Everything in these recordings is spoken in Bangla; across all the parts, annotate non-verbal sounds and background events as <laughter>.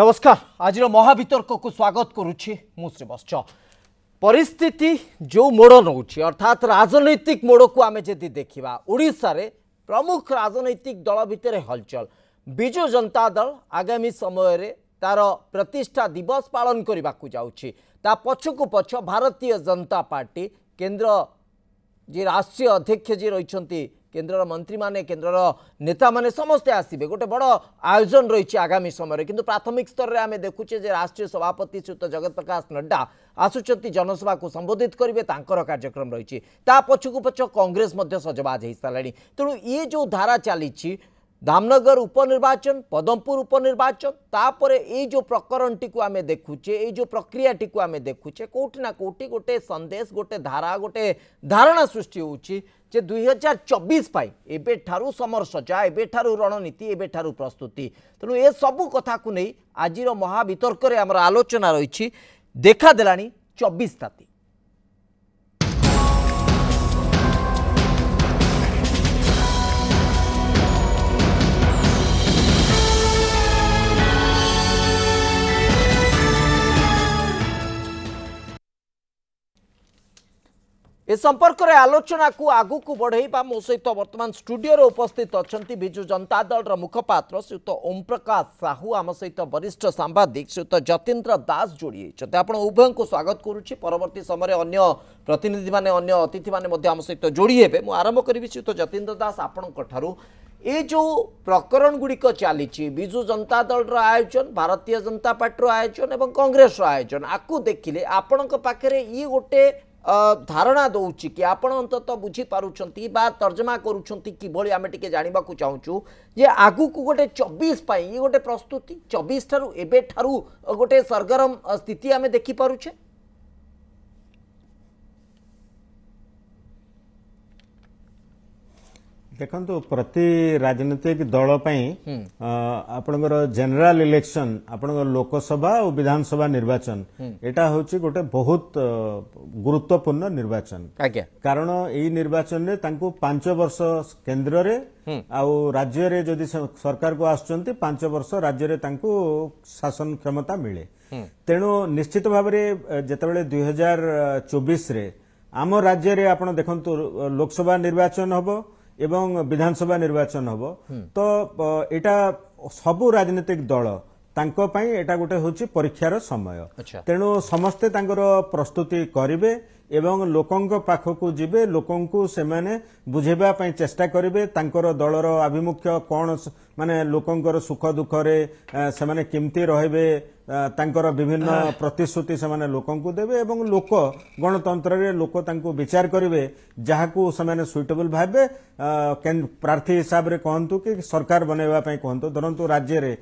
নমস্কার আজর মহাবিতর্ককু স্বাগত করুছি মু শ্রীবৎস পরিস্থিতি যে মোড় নৌছি অর্থাৎ রাজনৈতিক মোড়কু আমি যদি দেখা ওড়িশার প্রমুখ রাজনৈতিক দল ভিতরে হলচল বিজু জনতা দল আগামী সময়ের তার প্রতিষ্ঠা দিবস পালন করা যাচ্ছি তা পছকু পছ ভারতীয় জনতা পার্টি কেন্দ্র যে রাষ্ট্রীয় অধ্যক্ষ যে রয়েছেন केन्द्र र मन्त्री म केन्द्र नेता म समस्त आसबे गोटे बड आयोजन रहेछ आगामी समय कि प्राथमिक स्तर देखुछ राष्ट्रिय सभापति सो जगत प्रकाश नड्डा आसु जनसभाको सम्बोधित गरेर तर कार्यक्रम रहेछ ता पछकु पछ कङ्ग्रेस मध्यबाज है सि त धारा चाहिँ धामनगर उपनिर्वाचन पदमपुर उपनिर्वाचन तर यो जो प्रकरण टिम देखुछ एउटा प्रक्रिया टु आमे देखुछ के को गोटे सन्देश गोटे धारा गोटे धारणा सृष्टि हुन्छ যে দুই হাজার চবিশ পাই এবেঠার সমরসজা এবেঠার রণনীতি এবেঠার প্রস্তুতি তেমন এসবু কথা নেই আজির মহাবিতর্করে আমার আলোচনা রয়েছে দেখা দেলা চবিশ তাতি ଏ ସମ୍ପର୍କରେ ଆଲୋଚନାକୁ ଆଗକୁ ବଢ଼େଇବା ମୋ ସହିତ ବର୍ତ୍ତମାନ ଷ୍ଟୁଡିଓରେ ଉପସ୍ଥିତ ଅଛନ୍ତି ବିଜୁ ଜନତା ଦଳର ମୁଖପାତ୍ର ଶ୍ରୀଯୁକ୍ତ ଓମପ୍ରକାଶ ସାହୁ ଆମ ସହିତ ବରିଷ୍ଠ ସାମ୍ବାଦିକ ଶ୍ରୀଯୁକ୍ତ ଯତୀନ୍ଦ୍ର ଦାସ ଯୋଡ଼ି ହୋଇଛନ୍ତି ଆପଣ ଉଭୟଙ୍କୁ ସ୍ୱାଗତ କରୁଛି ପରବର୍ତ୍ତୀ ସମୟରେ ଅନ୍ୟ ପ୍ରତିନିଧିମାନେ ଅନ୍ୟ ଅତିଥିମାନେ ମଧ୍ୟ ଆମ ସହିତ ଯୋଡ଼ି ହେବେ ମୁଁ ଆରମ୍ଭ କରିବି ଶ୍ରୀଯୁକ୍ତ ଯତୀନ୍ଦ୍ର ଦାସ ଆପଣଙ୍କଠାରୁ ଏ ଯେଉଁ ପ୍ରକରଣଗୁଡ଼ିକ ଚାଲିଛି ବିଜୁ ଜନତା ଦଳର ଆୟୋଜନ ଭାରତୀୟ ଜନତା ପାର୍ଟିର ଆୟୋଜନ ଏବଂ କଂଗ୍ରେସର ଆୟୋଜନ ଆକୁ ଦେଖିଲେ ଆପଣଙ୍କ ପାଖରେ ଇଏ ଗୋଟେ ଧାରଣା ଦେଉଛି କି ଆପଣ ଅନ୍ତତଃ ବୁଝିପାରୁଛନ୍ତି ବା ତର୍ଜମା କରୁଛନ୍ତି କିଭଳି ଆମେ ଟିକେ ଜାଣିବାକୁ ଚାହୁଁଛୁ ଯେ ଆଗକୁ ଗୋଟେ ଚବିଶ ପାଇଁ ଇଏ ଗୋଟେ ପ୍ରସ୍ତୁତି ଚବିଶଠାରୁ ଏବେଠାରୁ ଗୋଟେ ସରଗରମ ସ୍ଥିତି ଆମେ ଦେଖିପାରୁଛେ ଦେଖନ୍ତୁ ପ୍ରତି ରାଜନୈତିକ ଦଳ ପାଇଁ ଆପଣଙ୍କର ଜେନେରାଲ ଇଲେକ୍ସନ ଆପଣଙ୍କର ଲୋକସଭା ଓ ବିଧାନସଭା ନିର୍ବାଚନ ଏଇଟା ହେଉଛି ଗୋଟେ ବହୁତ ଗୁରୁତ୍ୱପୂର୍ଣ୍ଣ ନିର୍ବାଚନ ଆଜ୍ଞା କାରଣ ଏଇ ନିର୍ବାଚନରେ ତାଙ୍କୁ ପାଞ୍ଚ ବର୍ଷ କେନ୍ଦ୍ରରେ ଆଉ ରାଜ୍ୟରେ ଯଦି ସରକାରକୁ ଆସୁଛନ୍ତି ପାଞ୍ଚ ବର୍ଷ ରାଜ୍ୟରେ ତାଙ୍କୁ ଶାସନ କ୍ଷମତା ମିଳେ ତେଣୁ ନିଶ୍ଚିତ ଭାବରେ ଯେତେବେଳେ ଦୁଇ ହଜାର ଚବିଶରେ ଆମ ରାଜ୍ୟରେ ଆପଣ ଦେଖନ୍ତୁ ଲୋକସଭା ନିର୍ବାଚନ ହେବ ଏବଂ ବିଧାନସଭା ନିର୍ବାଚନ ହେବ ତ ଏଇଟା ସବୁ ରାଜନୈତିକ ଦଳ ତାଙ୍କ ପାଇଁ ଏଇଟା ଗୋଟେ ହେଉଛି ପରୀକ୍ଷାର ସମୟ ତେଣୁ ସମସ୍ତେ ତାଙ୍କର ପ୍ରସ୍ତୁତି କରିବେ এবং ଲୋକଙ୍କ ପାଖକୁ ଯିବେ ଲୋକଙ୍କୁ ସେମାନେ ବୁଝେଇବା ପାଇଁ ଚେଷ୍ଟା କରିବେ ତାଙ୍କର ଦଳର ଆଭିମୁଖ୍ୟ କ'ଣ ମାନେ ଲୋକଙ୍କର ସୁଖ ଦୁଃଖରେ ସେମାନେ କେମିତି ରହିବେ ତାଙ୍କର ବିଭିନ୍ନ ପ୍ରତିଶ୍ରୁତି ସେମାନେ ଲୋକଙ୍କୁ ଦେବେ ଏବଂ ଲୋକ ଗଣତନ୍ତ୍ରରେ ଲୋକ ତାଙ୍କୁ ବିଚାର କରିବେ ଯାହାକୁ ସେମାନେ ସୁଇଟେବୁଲ୍ ଭାବେ ପ୍ରାର୍ଥୀ ହିସାବରେ କୁହନ୍ତୁ କି ସରକାର ବନେଇବା ପାଇଁ କୁହନ୍ତୁ ଧରନ୍ତୁ ରାଜ୍ୟରେ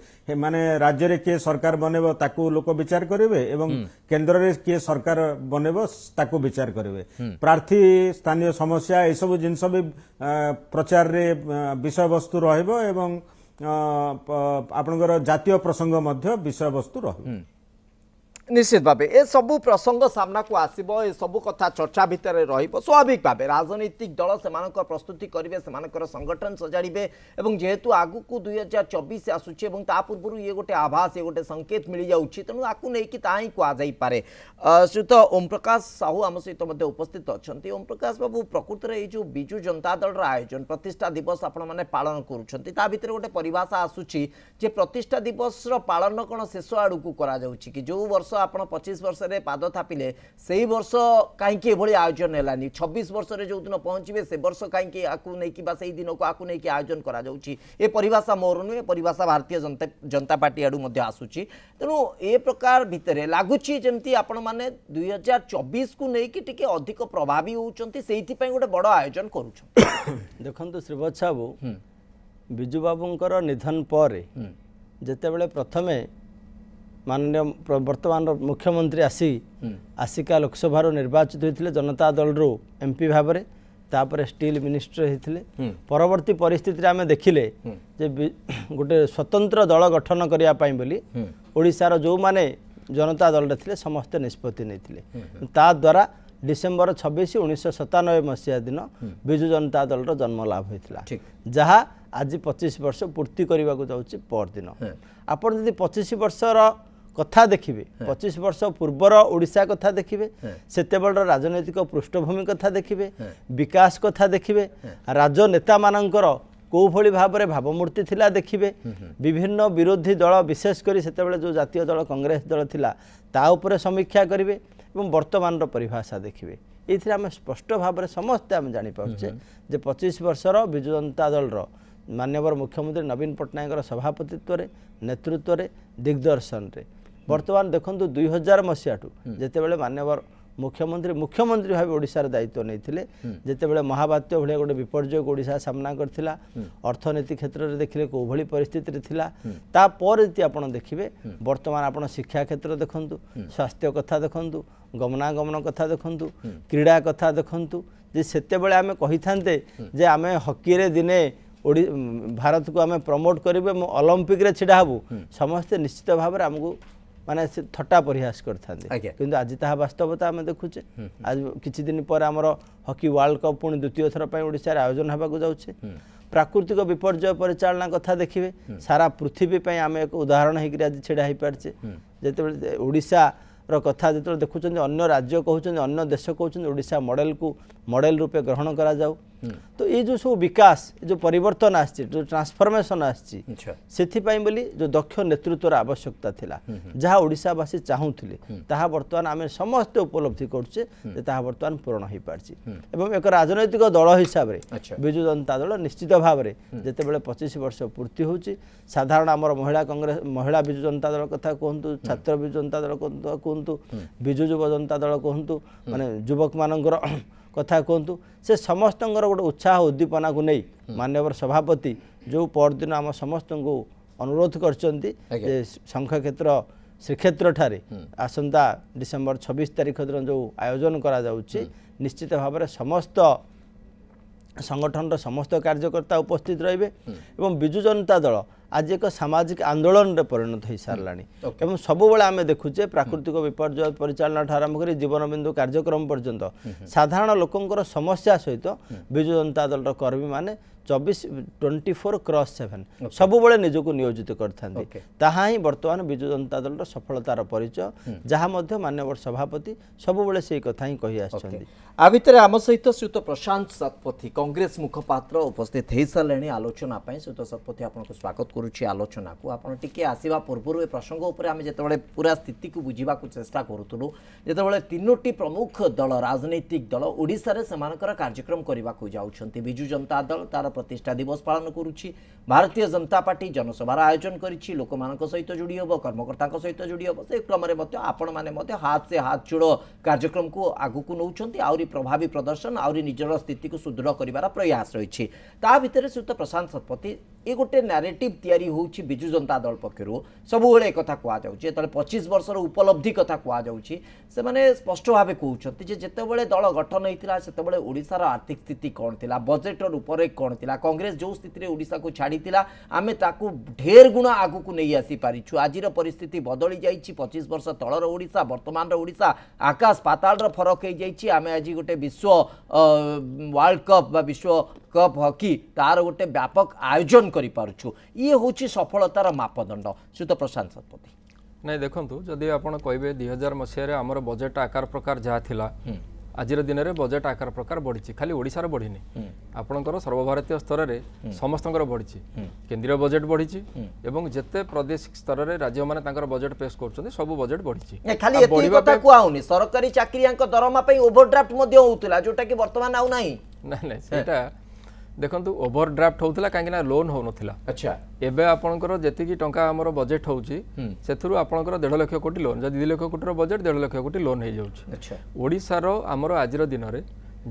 ମାନେ ରାଜ୍ୟରେ କିଏ ସରକାର ବନେଇବ ତାକୁ ଲୋକ ବିଚାର କରିବେ ଏବଂ କେନ୍ଦ୍ରରେ କିଏ ସରକାର ବନେଇବ ତାକୁ ବିଚାର ପ୍ରଚାର କରିବେ ପ୍ରାର୍ଥୀ ସ୍ଥାନୀୟ ସମସ୍ୟା ଏସବୁ ଜିନିଷ ବି ପ୍ରଚାରରେ ବିଷୟବସ୍ତୁ ରହିବ ଏବଂ ଆପଣଙ୍କର ଜାତୀୟ ପ୍ରସଙ୍ଗ ମଧ୍ୟ ବିଷୟବସ୍ତୁ ରହିବ নিশ্চিত ভাবে এসবু প্রসঙ্গ সামনাকু আসব এসবু কথা চর্চা ভিতরে রহব স্বাভাবিক ভাবে রাজনৈতিক দল সে প্রস্তুতি করবে সে সংগঠন সজাড়বে এবং যেহেতু আগুক দুই হাজার চবিশ আসুচি এবং তা পূর্ব ইয়ে গোটে আভাস ইয়ে গোটে সংকেত মিলি যাচ্ছি তেমন আকু নেই তা হি কুযাইপরে শ্রীত ওমপ্রকাশ সাহু আম সহিত মধ্যে উপস্থিত অনেক ওমপ্রকাশ বাবু প্রকৃতরে এই যে বিজু জনতা দলর আয়োজন প্রতিষ্ঠা দিবস আপন মানে পালন করছেন তা ভিতরে গোটে পরিভাষা আসুচি যে প্রতিষ্ঠা দিবসর পালন কোণ শেষ আড়ক করা যাচ্ছে কি যে বর্ষ ଆପଣ ପଚିଶ ବର୍ଷରେ ପାଦ ଥାପିଲେ ସେଇ ବର୍ଷ କାହିଁକି ଏଭଳି ଆୟୋଜନ ହେଲାନି ଛବିଶ ବର୍ଷରେ ଯେଉଁଦିନ ପହଞ୍ଚିବେ ସେ ବର୍ଷ କାହିଁକି ଆକୁ ନେଇକି ବା ସେଇ ଦିନକୁ ଆକୁ ନେଇକି ଆୟୋଜନ କରାଯାଉଛି ଏ ପରିଭାଷା ମୋର ନୁହେଁ ଏ ପରିଭାଷା ଭାରତୀୟ ଜନତା ଜନତା ପାର୍ଟି ଆଡ଼ୁ ମଧ୍ୟ ଆସୁଛି ତେଣୁ ଏ ପ୍ରକାର ଭିତରେ ଲାଗୁଛି ଯେମିତି ଆପଣମାନେ ଦୁଇ ହଜାର ଚବିଶକୁ ନେଇକି ଟିକେ ଅଧିକ ପ୍ରଭାବୀ ହେଉଛନ୍ତି ସେଇଥିପାଇଁ ଗୋଟେ ବଡ଼ ଆୟୋଜନ କରୁଛନ୍ତି ଦେଖନ୍ତୁ ଶ୍ରୀବତ୍ସ ବାବୁ ବିଜୁ ବାବୁଙ୍କର ନିଧନ ପରେ ଯେତେବେଳେ ପ୍ରଥମେ ମାନନୀୟ ବର୍ତ୍ତମାନର ମୁଖ୍ୟମନ୍ତ୍ରୀ ଆସି ଆସିକା ଲୋକସଭାରୁ ନିର୍ବାଚିତ ହୋଇଥିଲେ ଜନତା ଦଳରୁ ଏମ୍ପି ଭାବରେ ତାପରେ ଷ୍ଟିଲ୍ ମିନିଷ୍ଟର ହୋଇଥିଲେ ପରବର୍ତ୍ତୀ ପରିସ୍ଥିତିରେ ଆମେ ଦେଖିଲେ ଯେ <coughs> ଗୋଟେ ସ୍ୱତନ୍ତ୍ର ଦଳ ଗଠନ କରିବା ପାଇଁ ବୋଲି ଓଡ଼ିଶାର ଯେଉଁମାନେ ଜନତା ଦଳରେ ଥିଲେ ସମସ୍ତେ ନିଷ୍ପତ୍ତି ନେଇଥିଲେ ତାଦ୍ୱାରା ଡିସେମ୍ବର ଛବିଶ ଉଣେଇଶହ ସତାନବେ ମସିହା ଦିନ ବିଜୁ ଜନତା ଦଳର ଜନ୍ମ ଲାଭ ହୋଇଥିଲା ଯାହା ଆଜି ପଚିଶ ବର୍ଷ ପୂର୍ତ୍ତି କରିବାକୁ ଯାଉଛି ପରଦିନ ଆପଣ ଯଦି ପଚିଶ ବର୍ଷର କଥା ଦେଖିବେ ପଚିଶ ବର୍ଷ ପୂର୍ବର ଓଡ଼ିଶା କଥା ଦେଖିବେ ସେତେବେଳର ରାଜନୈତିକ ପୃଷ୍ଠଭୂମି କଥା ଦେଖିବେ ବିକାଶ କଥା ଦେଖିବେ ରାଜନେତାମାନଙ୍କର କେଉଁଭଳି ଭାବରେ ଭାବମୂର୍ତ୍ତି ଥିଲା ଦେଖିବେ ବିଭିନ୍ନ ବିରୋଧୀ ଦଳ ବିଶେଷ କରି ସେତେବେଳେ ଯେଉଁ ଜାତୀୟ ଦଳ କଂଗ୍ରେସ ଦଳ ଥିଲା ତା ଉପରେ ସମୀକ୍ଷା କରିବେ ଏବଂ ବର୍ତ୍ତମାନର ପରିଭାଷା ଦେଖିବେ ଏଇଥିରେ ଆମେ ସ୍ପଷ୍ଟ ଭାବରେ ସମସ୍ତେ ଆମେ ଜାଣିପାରୁଛେ ଯେ ପଚିଶ ବର୍ଷର ବିଜୁ ଜନତା ଦଳର ମାନ୍ୟବର ମୁଖ୍ୟମନ୍ତ୍ରୀ ନବୀନ ପଟ୍ଟନାୟକଙ୍କର ସଭାପତିତ୍ୱରେ ନେତୃତ୍ୱରେ ଦିଗ୍ଦର୍ଶନରେ बर्तमान देखो दुई हजार मसीहाठू जिते बानवर मुख्यमंत्री मुख्यमंत्री भाव ओडार दायित्व नहीं जिते बड़े महावात्य भाया गोटे विपर्य ओडा सामना कर अर्थनीति क्षेत्र में देखिए कौली परिस्थितर तापर जी आप देखिए बर्तमान आप शिक्षा क्षेत्र देखु स्वास्थ्य कथा देखु गमनागमन कथा देखु क्रीड़ा कथा देखु जे से आम कही था आम हकी दिने भारत को आम प्रमोट करलंपिक्रेडा हबु समस्ते निश्चित भाव आमको ମାନେ ସେ ଥଟା ପରିହାସ କରିଥାନ୍ତି କିନ୍ତୁ ଆଜି ତାହା ବାସ୍ତବତା ଆମେ ଦେଖୁଛେ ଆଜି କିଛି ଦିନ ପରେ ଆମର ହକି ୱାର୍ଲଡ କପ୍ ପୁଣି ଦ୍ୱିତୀୟ ଥର ପାଇଁ ଓଡ଼ିଶାରେ ଆୟୋଜନ ହେବାକୁ ଯାଉଛେ ପ୍ରାକୃତିକ ବିପର୍ଯ୍ୟୟ ପରିଚାଳନା କଥା ଦେଖିବେ ସାରା ପୃଥିବୀ ପାଇଁ ଆମେ ଏକ ଉଦାହରଣ ହେଇକରି ଆଜି ଛିଡ଼ା ହେଇପାରିଛେ ଯେତେବେଳେ ଓଡ଼ିଶାର କଥା ଯେତେବେଳେ ଦେଖୁଛନ୍ତି ଅନ୍ୟ ରାଜ୍ୟ କହୁଛନ୍ତି ଅନ୍ୟ ଦେଶ କହୁଛନ୍ତି ଓଡ଼ିଶା ମଡ଼େଲକୁ ମଡ଼େଲ ରୂପେ ଗ୍ରହଣ କରାଯାଉ তো এই যে সব বিকাশ এই যে পরিবর্তন আসছে যে ট্রান্সফরমেশন আসছে সেপাই বলে যে দক্ষ নেতৃত্বর আবশ্যকতা লা যা ওড়শাবাসী চাহুলে তাহা বর্তমান আমি সমস্ত উপলব্ধি করছে যে তাহা বর্তমান পূরণ হয়ে পারছি এবং এক রাজনৈতিক দল হিসাবে বিজু জনতা দল নিশ্চিত ভাবে যেতবে পঁচিশ বর্ষ পূর্তি হচ্ছে সাধারণ আমার মহিলা কংগ্রেস মহিলা বিজু জনতা দল কথা কুহতু ছাত্র বিজু জনতা দল কুহতু বিজু যুব জনতা দল কুহতু মানে যুবক মানকর କଥା କୁହନ୍ତୁ ସେ ସମସ୍ତଙ୍କର ଗୋଟେ ଉତ୍ସାହ ଉଦ୍ଦୀପନାକୁ ନେଇ ମାନ୍ୟବର ସଭାପତି ଯେଉଁ ପରଦିନ ଆମ ସମସ୍ତଙ୍କୁ ଅନୁରୋଧ କରିଛନ୍ତି ଯେ ଶଙ୍ଖକ୍ଷେତ୍ର ଶ୍ରୀକ୍ଷେତ୍ରଠାରେ ଆସନ୍ତା ଡିସେମ୍ବର ଛବିଶ ତାରିଖ ଦିନ ଯେଉଁ ଆୟୋଜନ କରାଯାଉଛି ନିଶ୍ଚିତ ଭାବରେ ସମସ୍ତ ସଂଗଠନର ସମସ୍ତ କାର୍ଯ୍ୟକର୍ତ୍ତା ଉପସ୍ଥିତ ରହିବେ ଏବଂ ବିଜୁ ଜନତା ଦଳ ଆଜି ଏକ ସାମାଜିକ ଆନ୍ଦୋଳନରେ ପରିଣତ ହୋଇସାରିଲାଣି ଏବଂ ସବୁବେଳେ ଆମେ ଦେଖୁଛେ ପ୍ରାକୃତିକ ବିପର୍ଯ୍ୟୟ ପରିଚାଳନାଠାରୁ ଆରମ୍ଭ କରି ଜୀବନବିନ୍ଦୁ କାର୍ଯ୍ୟକ୍ରମ ପର୍ଯ୍ୟନ୍ତ ସାଧାରଣ ଲୋକଙ୍କର ସମସ୍ୟା ସହିତ ବିଜୁ ଜନତା ଦଳର କର୍ମୀମାନେ চবিশ টোয়েন্টি ফোর ক্রস সেভেন সবুলে নিজকে নিয়োজিত করে তাহা হি বর্তমান বিজু জনতা দলর সফলতার পরিচয় যা মধ্যে মানবর সভাপতি সবুলে সেই কথা হি কহি আসছেন আ ভিতরে আম সহিত শ্রীযুক্ত প্রশান্ত শতপথী কংগ্রেস মুখপাত্র উপস্থিত হয়ে সারে আলোচনা শ্রীযুক্ত শতপথী আপনার স্বাগত করুছি আলোচনা আপনার টিকি আসা পূর্বর এ প্রসঙ্গ উপরে আমি যেতবে পুরা স্থিতি বুঝবা চেষ্টা করুলু যেতবে তিনোটি প্রমুখ দল রাজনৈতিক দল ওড়শার সে কার্যক্রম করা যাচ্ছেন বিজু জনতা দল তার ପ୍ରତିଷ୍ଠା ଦିବସ ପାଳନ କରୁଛି भारतीय जनता पार्टी जनसभा आयोजन सहित गरिसक्त जोडिहे कर्मकर्ता सहित से क्रम आपण आप हात से हात कार्यक्रम को आगु न आउरी प्रभावी प्रदर्शन आउरी निजर को सुदृढ गरेर प्रयास र प्रशांत शतपथी ए गोटे न्यारेट तियरी हुन्छ विजु जनता दल पक्ष सबैभन्दा एक कुरा पचिस वर्ष र उपलब्धि कथा कुवा स्पष्ट भेन्टिबे दल गठन सतेबे ओडार आर्थिक स्थिति कन् था बजेट रूपरेख्रेस जो स्थिति स्थितिले ओडिसा छाडिन्छ ଆଣିଥିଲା ଆମେ ତାକୁ ଢେର ଗୁଣ ଆଗକୁ ନେଇ ଆସିପାରିଛୁ ଆଜିର ପରିସ୍ଥିତି ବଦଳି ଯାଇଛି ପଚିଶ ବର୍ଷ ତଳର ଓଡ଼ିଶା ବର୍ତ୍ତମାନର ଓଡ଼ିଶା ଆକାଶ ପାତାଳର ଫରକ ହୋଇଯାଇଛି ଆମେ ଆଜି ଗୋଟେ ବିଶ୍ୱ ୱାର୍ଲଡ଼ କପ୍ ବା ବିଶ୍ୱ କପ୍ ହକି ତାର ଗୋଟେ ବ୍ୟାପକ ଆୟୋଜନ କରିପାରୁଛୁ ଇଏ ହେଉଛି ସଫଳତାର ମାପଦଣ୍ଡ ସୁତ ପ୍ରଶାନ୍ତ ଶତପଥୀ ନାଇଁ ଦେଖନ୍ତୁ ଯଦି ଆପଣ କହିବେ ଦୁଇ ହଜାର ମସିହାରେ ଆମର ବଜେଟ୍ ଆକାର ପ୍ରକାର ଯାହା ଥିଲା ଆଜିର ଦିନରେ ବଜେଟ୍ ଆକାର ପ୍ରକାର ବଢ଼ିଛି ଖାଲି ଓଡ଼ିଶାର ବଢ଼ିନି ଆପଣଙ୍କର ସର୍ବଭାରତୀୟ ସ୍ତରରେ ସମସ୍ତଙ୍କର ବଢ଼ିଛି କେନ୍ଦ୍ରୀୟ ବଜେଟ୍ ବଢ଼ିଛି ଏବଂ ଯେତେ ପ୍ରଦେଶ ସ୍ତରରେ ରାଜ୍ୟମାନେ ତାଙ୍କର ବଜେଟ୍ ପେଶ କରୁଛନ୍ତି ସବୁ ବଜେଟ୍ ବଢ଼ିଛି ଖାଲି ଏତିକି କଥା କୁହାଉନି ସରକାରୀ ଚାକିରିଆଙ୍କ ଦରମା ପାଇଁ ଓଭରଡ୍ରାଫ୍ଟ ମଧ୍ୟ ହେଉଥିଲା ଯୋଉଟାକି ବର୍ତ୍ତମାନ ଆଉ ନାହିଁ ନାଇଁ ନାଇଁ ସେଇଟା ଦେଖନ୍ତୁ ଓଭର ଡ୍ରାଫ୍ଟ ହେଉଥିଲା କାହିଁକିନା ଲୋନ୍ ହେଉନଥିଲା ଆଚ୍ଛା ଏବେ ଆପଣଙ୍କର ଯେତିକି ଟଙ୍କା ଆମର ବଜେଟ୍ ହେଉଛି ସେଥିରୁ ଆପଣଙ୍କର ଦେଢ଼ ଲକ୍ଷ କୋଟି ଲୋନ୍ ଯଦି ଦୁଇ ଲକ୍ଷ କୋଟିର ବଜେଟ୍ ଦେଢ଼ ଲକ୍ଷ କୋଟି ଲୋନ୍ ହେଇଯାଉଛି ଆଚ୍ଛା ଓଡ଼ିଶାର ଆମର ଆଜିର ଦିନରେ